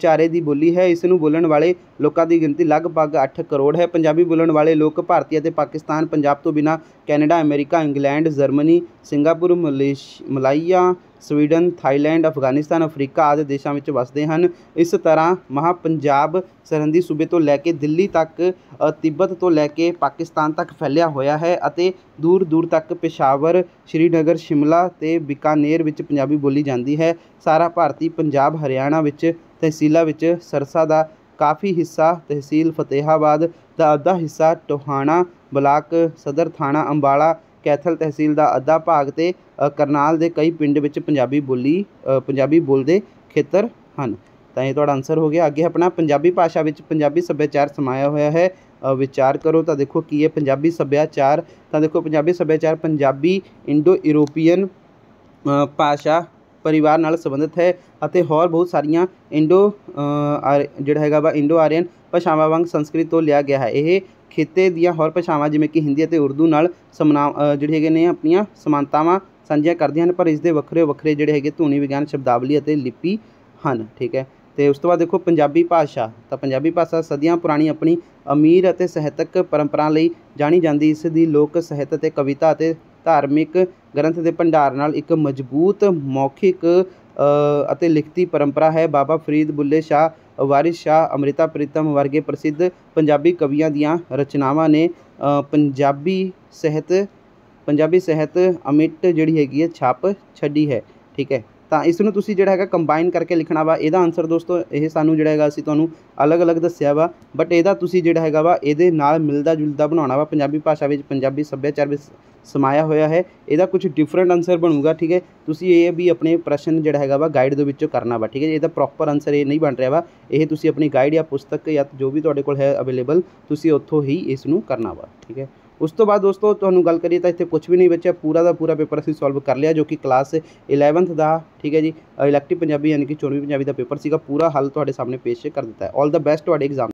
ਚਾਰੇ ਦੀ ਬੋਲੀ ਹੈ ਇਸ ਨੂੰ ਬੋਲਣ ਵਾਲੇ ਲੋਕਾਂ ਦੀ ਗਿਣਤੀ ਲਗਭਗ 8 ਕਰੋੜ ਹੈ ਪੰਜਾਬੀ ਬੋਲਣ ਵਾਲੇ ਲੋਕ ਭਾਰਤੀ ਅਤੇ ਪਾਕਿਸਤਾਨ ਪੰਜਾਬ ਤੋਂ ਬਿਨਾਂ Canada America England Germany Singapore ਮਲੇਸ਼ Malaya Sweden Thailand Afghanistan Africa ਆਦਿ ਦੇਸ਼ਾਂ ਵਿੱਚ ਵਸਦੇ ਹਨ ਇਸ ਤਰ੍ਹਾਂ ਮਹਾ ਪੰਜਾਬ ਸਰਹੰਦੀ ਸੂਬੇ ਤੋਂ ਲੈ ਕੇ ਦਿੱਲੀ ਤੱਕ ਤਿੱਬਤ ਤੋਂ ਲੈ ਕੇ ਪਾਕਿਸਤਾਨ ਤੱਕ ਫੈਲਿਆ ਹੋਇਆ ਹੈ ਅਤੇ ਦੂਰ ਦੂਰ ਤੱਕ ਪੇਸ਼ਾਵਰ ਸ਼੍ਰੀਨਗਰ ਸ਼ਿਮਲਾ ਤੇ ਬਿਕਾਨੇਰ ਵਿੱਚ ਪੰਜਾਬੀ ਬੋਲੀ ਜਾਂਦੀ ਹੈ ਸਾਰਾ ਭਾਰਤੀ ਪੰਜਾਬ ਹਰਿਆਣਾ ਵਿੱਚ ਤਹਿਸੀਲਾਂ ਵਿੱਚ ਸਰਸਾ ਦਾ ਕਾਫੀ ਹਿੱਸਾ ਤਹਿਸੀਲ ਫਤਿਹਾਬਾਦ ਦਾ ਅੱਧਾ ਹਿੱਸਾ ਟੋਹਾਣਾ ਬਲਾਕ ਸਦਰ ਥਾਣਾ ਅੰਬਾਲਾ ਕੈਥਲ ਤਹਿਸੀਲ ਦਾ ਅੱਧਾ ਭਾਗ ਤੇ ਕਰਨਾਲ ਦੇ ਕਈ ਪਿੰਡ ਵਿੱਚ ਪੰਜਾਬੀ ਬੋਲੀ ਪੰਜਾਬੀ ਬੋਲਦੇ ਖੇਤਰ ਹਨ ਤਾਂ ਇਹ ਤੁਹਾਡਾ ਆਨਸਰ ਹੋ ਗਿਆ ਅੱਗੇ ਆਪਣਾ ਪੰਜਾਬੀ ਭਾਸ਼ਾ ਵਿੱਚ ਪੰਜਾਬੀ ਸੱਭਿਆਚਾਰ ਸਮਾਇਆ ਹੋਇਆ ਹੈ ਵਿਚਾਰ ਕਰੋ ਤਾਂ ਦੇਖੋ ਕੀ ਹੈ ਪੰਜਾਬੀ ਸੱਭਿਆਚਾਰ ਤਾਂ ਦੇਖੋ ਪੰਜਾਬੀ ਸੱਭਿਆਚਾਰ ਪੰਜਾਬੀ ਇੰਡੋ ਯੂਰੋਪੀਅਨ ਭਾਸ਼ਾ ਪਰਿਵਾਰ ਨਾਲ ਸੰਬੰਧਿਤ ਹੈ ਅਤੇ ਹੋਰ ਬਹੁਤ ਸਾਰੀਆਂ ਇੰਡੋ ਜਿਹੜਾ ਹੈਗਾ ਵਾ ਇੰਡੋ ਆਰੀਅਨ ਭਾਸ਼ਾਵਾਂ ਵਾਂਗ ਸੰਸਕ੍ਰਿਤ ਤੋਂ ਲਿਆ ਗਿਆ ਹੈ ਇਹ ਖਿੱਤੇ ਦੀਆਂ ਹੋਰ ਭਾਸ਼ਾਵਾਂ ਜਿਵੇਂ ਕਿ ਹਿੰਦੀ ਅਤੇ ਉਰਦੂ ਨਾਲ ਸਮਨਾ ਜਿਹੜੇ ਹੈਗੇ ਨੇ ਆਪਣੀਆਂ ਸਮਾਨਤਾਵਾਂ ਸਾਂਝੀਆਂ ਕਰਦੀਆਂ ਹਨ ਪਰ ਇਸ ਦੇ ਵੱਖਰੇ ਵੱਖਰੇ ਜਿਹੜੇ ਹੈਗੇ ਧੁਨੀ ਵਿਗਿਆਨ ਸ਼ਬਦਾਵਲੀ ਅਤੇ ਲਿਪੀ ਹਨ ਠੀਕ ਹੈ ਤੇ ਉਸ ਤੋਂ ਬਾਅਦ ਦੇਖੋ ਪੰਜਾਬੀ ਭਾਸ਼ਾ ਤਾਂ ਪੰਜਾਬੀ ਭਾਸ਼ਾ ਸਦੀਆਂ ਪੁਰਾਣੀ ਆਪਣੀ ਅਮੀਰ ਅਤੇ ਸਾਹਿਤਕ ਪਰੰਪਰਾ ਲਈ ਜਾਣੀ ਜਾਂਦੀ ਇਸ ਦੀ ਲੋਕ ਸਾਹਿਤ ਅਤੇ ਕਵਿਤਾ ਅਤੇ ਧਾਰਮਿਕ ਗ੍ਰੰਥ ਦੇ ਭੰਡਾਰ ਨਾਲ ਇੱਕ ਮਜ਼ਬੂਤ ਮੌਖਿਕ ਅਤੇ ਲਿਖਤੀ ਪਰੰਪਰਾ ਹੈ ਬਾਬਾ ਫਰੀਦ ਬੁੱਲੇ ਸ਼ਾਹ ਵਾਰਿਸ ਸ਼ਾਹ ਅੰਮ੍ਰਿਤਾ ਪ੍ਰੀਤਮ ਵਰਗੇ ਪ੍ਰਸਿੱਧ ਪੰਜਾਬੀ ਕਵੀਆਂ ਦੀਆਂ ਰਚਨਾਵਾਂ ਨੇ ਪੰਜਾਬੀ ਸਾਹਿਤ ਪੰਜਾਬੀ ਸਾਹਿਤ ਅਮਿੱਟ ਜਿਹੜੀ ਹੈਗੀ ਹੈ ਛਾਪ ਛੱਡੀ ਹੈ ਠੀਕ ਹੈ ਤਾਂ ਇਸ ਨੂੰ ਤੁਸੀਂ ਜਿਹੜਾ ਹੈਗਾ ਕੰਬਾਈਨ ਕਰਕੇ ਲਿਖਣਾ ਵਾ ਇਹਦਾ ਆਨਸਰ ਦੋਸਤੋ ਇਹ ਸਾਨੂੰ ਜਿਹੜਾ ਹੈਗਾ ਅਸੀਂ ਤੁਹਾਨੂੰ ਅਲੱਗ-ਅਲੱਗ ਦੱਸਿਆ ਵਾ ਬਟ ਇਹਦਾ ਤੁਸੀਂ ਜਿਹੜਾ ਹੈਗਾ ਵਾ ਇਹਦੇ ਨਾਲ ਮਿਲਦਾ ਜੁਲਦਾ ਬਣਾਉਣਾ ਵਾ ਪੰਜਾਬੀ ਭਾਸ਼ਾ ਵਿੱਚ ਪੰਜਾਬੀ ਸੱਭਿਆਚਾਰ ਵਿੱਚ ਸਮਾਇਆ ਹੋਇਆ ਹੈ ਇਹਦਾ ਕੁਝ ਡਿਫਰੈਂਟ ਆਨਸਰ ਬਣੂਗਾ ਠੀਕ ਹੈ ਤੁਸੀਂ ਇਹ ਵੀ ਆਪਣੇ ਪ੍ਰਸ਼ਨ ਜਿਹੜਾ ਹੈਗਾ ਵਾ ਗਾਈਡ ਦੇ ਵਿੱਚੋਂ ਕਰਨਾ ਵਾ ਠੀਕ ਹੈ ਇਹਦਾ ਪ੍ਰੋਪਰ ਆਨਸਰ ਇਹ ਨਹੀਂ ਬਣ ਰਿਹਾ ਵਾ ਇਹ ਤੁਸੀਂ ਆਪਣੀ ਗਾਈਡ ਜਾਂ ਪੁਸਤਕ ਜਾਂ ਜੋ ਵੀ ਤੁਹਾਡੇ ਕੋਲ ਹੈ ਅਵੇਲੇਬਲ ਤੁਸੀਂ ਉੱਥੋਂ ਹੀ ਇਸ ਨੂੰ ਕਰਨਾ ਵਾ ਠੀਕ ਹੈ ਉਸ ਤੋਂ ਬਾਅਦ ਦੋਸਤੋ ਤੁਹਾਨੂੰ ਗੱਲ ਕਰੀਏ ਤਾਂ ਇੱਥੇ ਕੁਝ ਵੀ ਨਹੀਂ ਬਚਿਆ ਪੂਰਾ ਦਾ ਪੂਰਾ ਪੇਪਰ ਅਸੀਂ ਸੋਲਵ ਕਰ ਲਿਆ ਜੋ ਕਿ ਕਲਾਸ 11th ਦਾ ਠੀਕ ਹੈ ਜੀ ਇਲੈਕਟਿਵ ਪੰਜਾਬੀ ਯਾਨੀ ਕਿ ਚੋਣਵੀ ਪੰਜਾਬੀ ਦਾ ਪੇਪਰ ਸੀਗਾ ਪੂਰਾ ਹੱਲ ਤੁਹਾਡੇ ਸਾਹਮਣੇ ਪੇਸ਼ ਕਰ ਦਿੱਤਾ ਹੈ 올 ਦਾ ਬੈਸਟ ਤੁਹਾਡੇ ਐਗਜ਼ਾਮ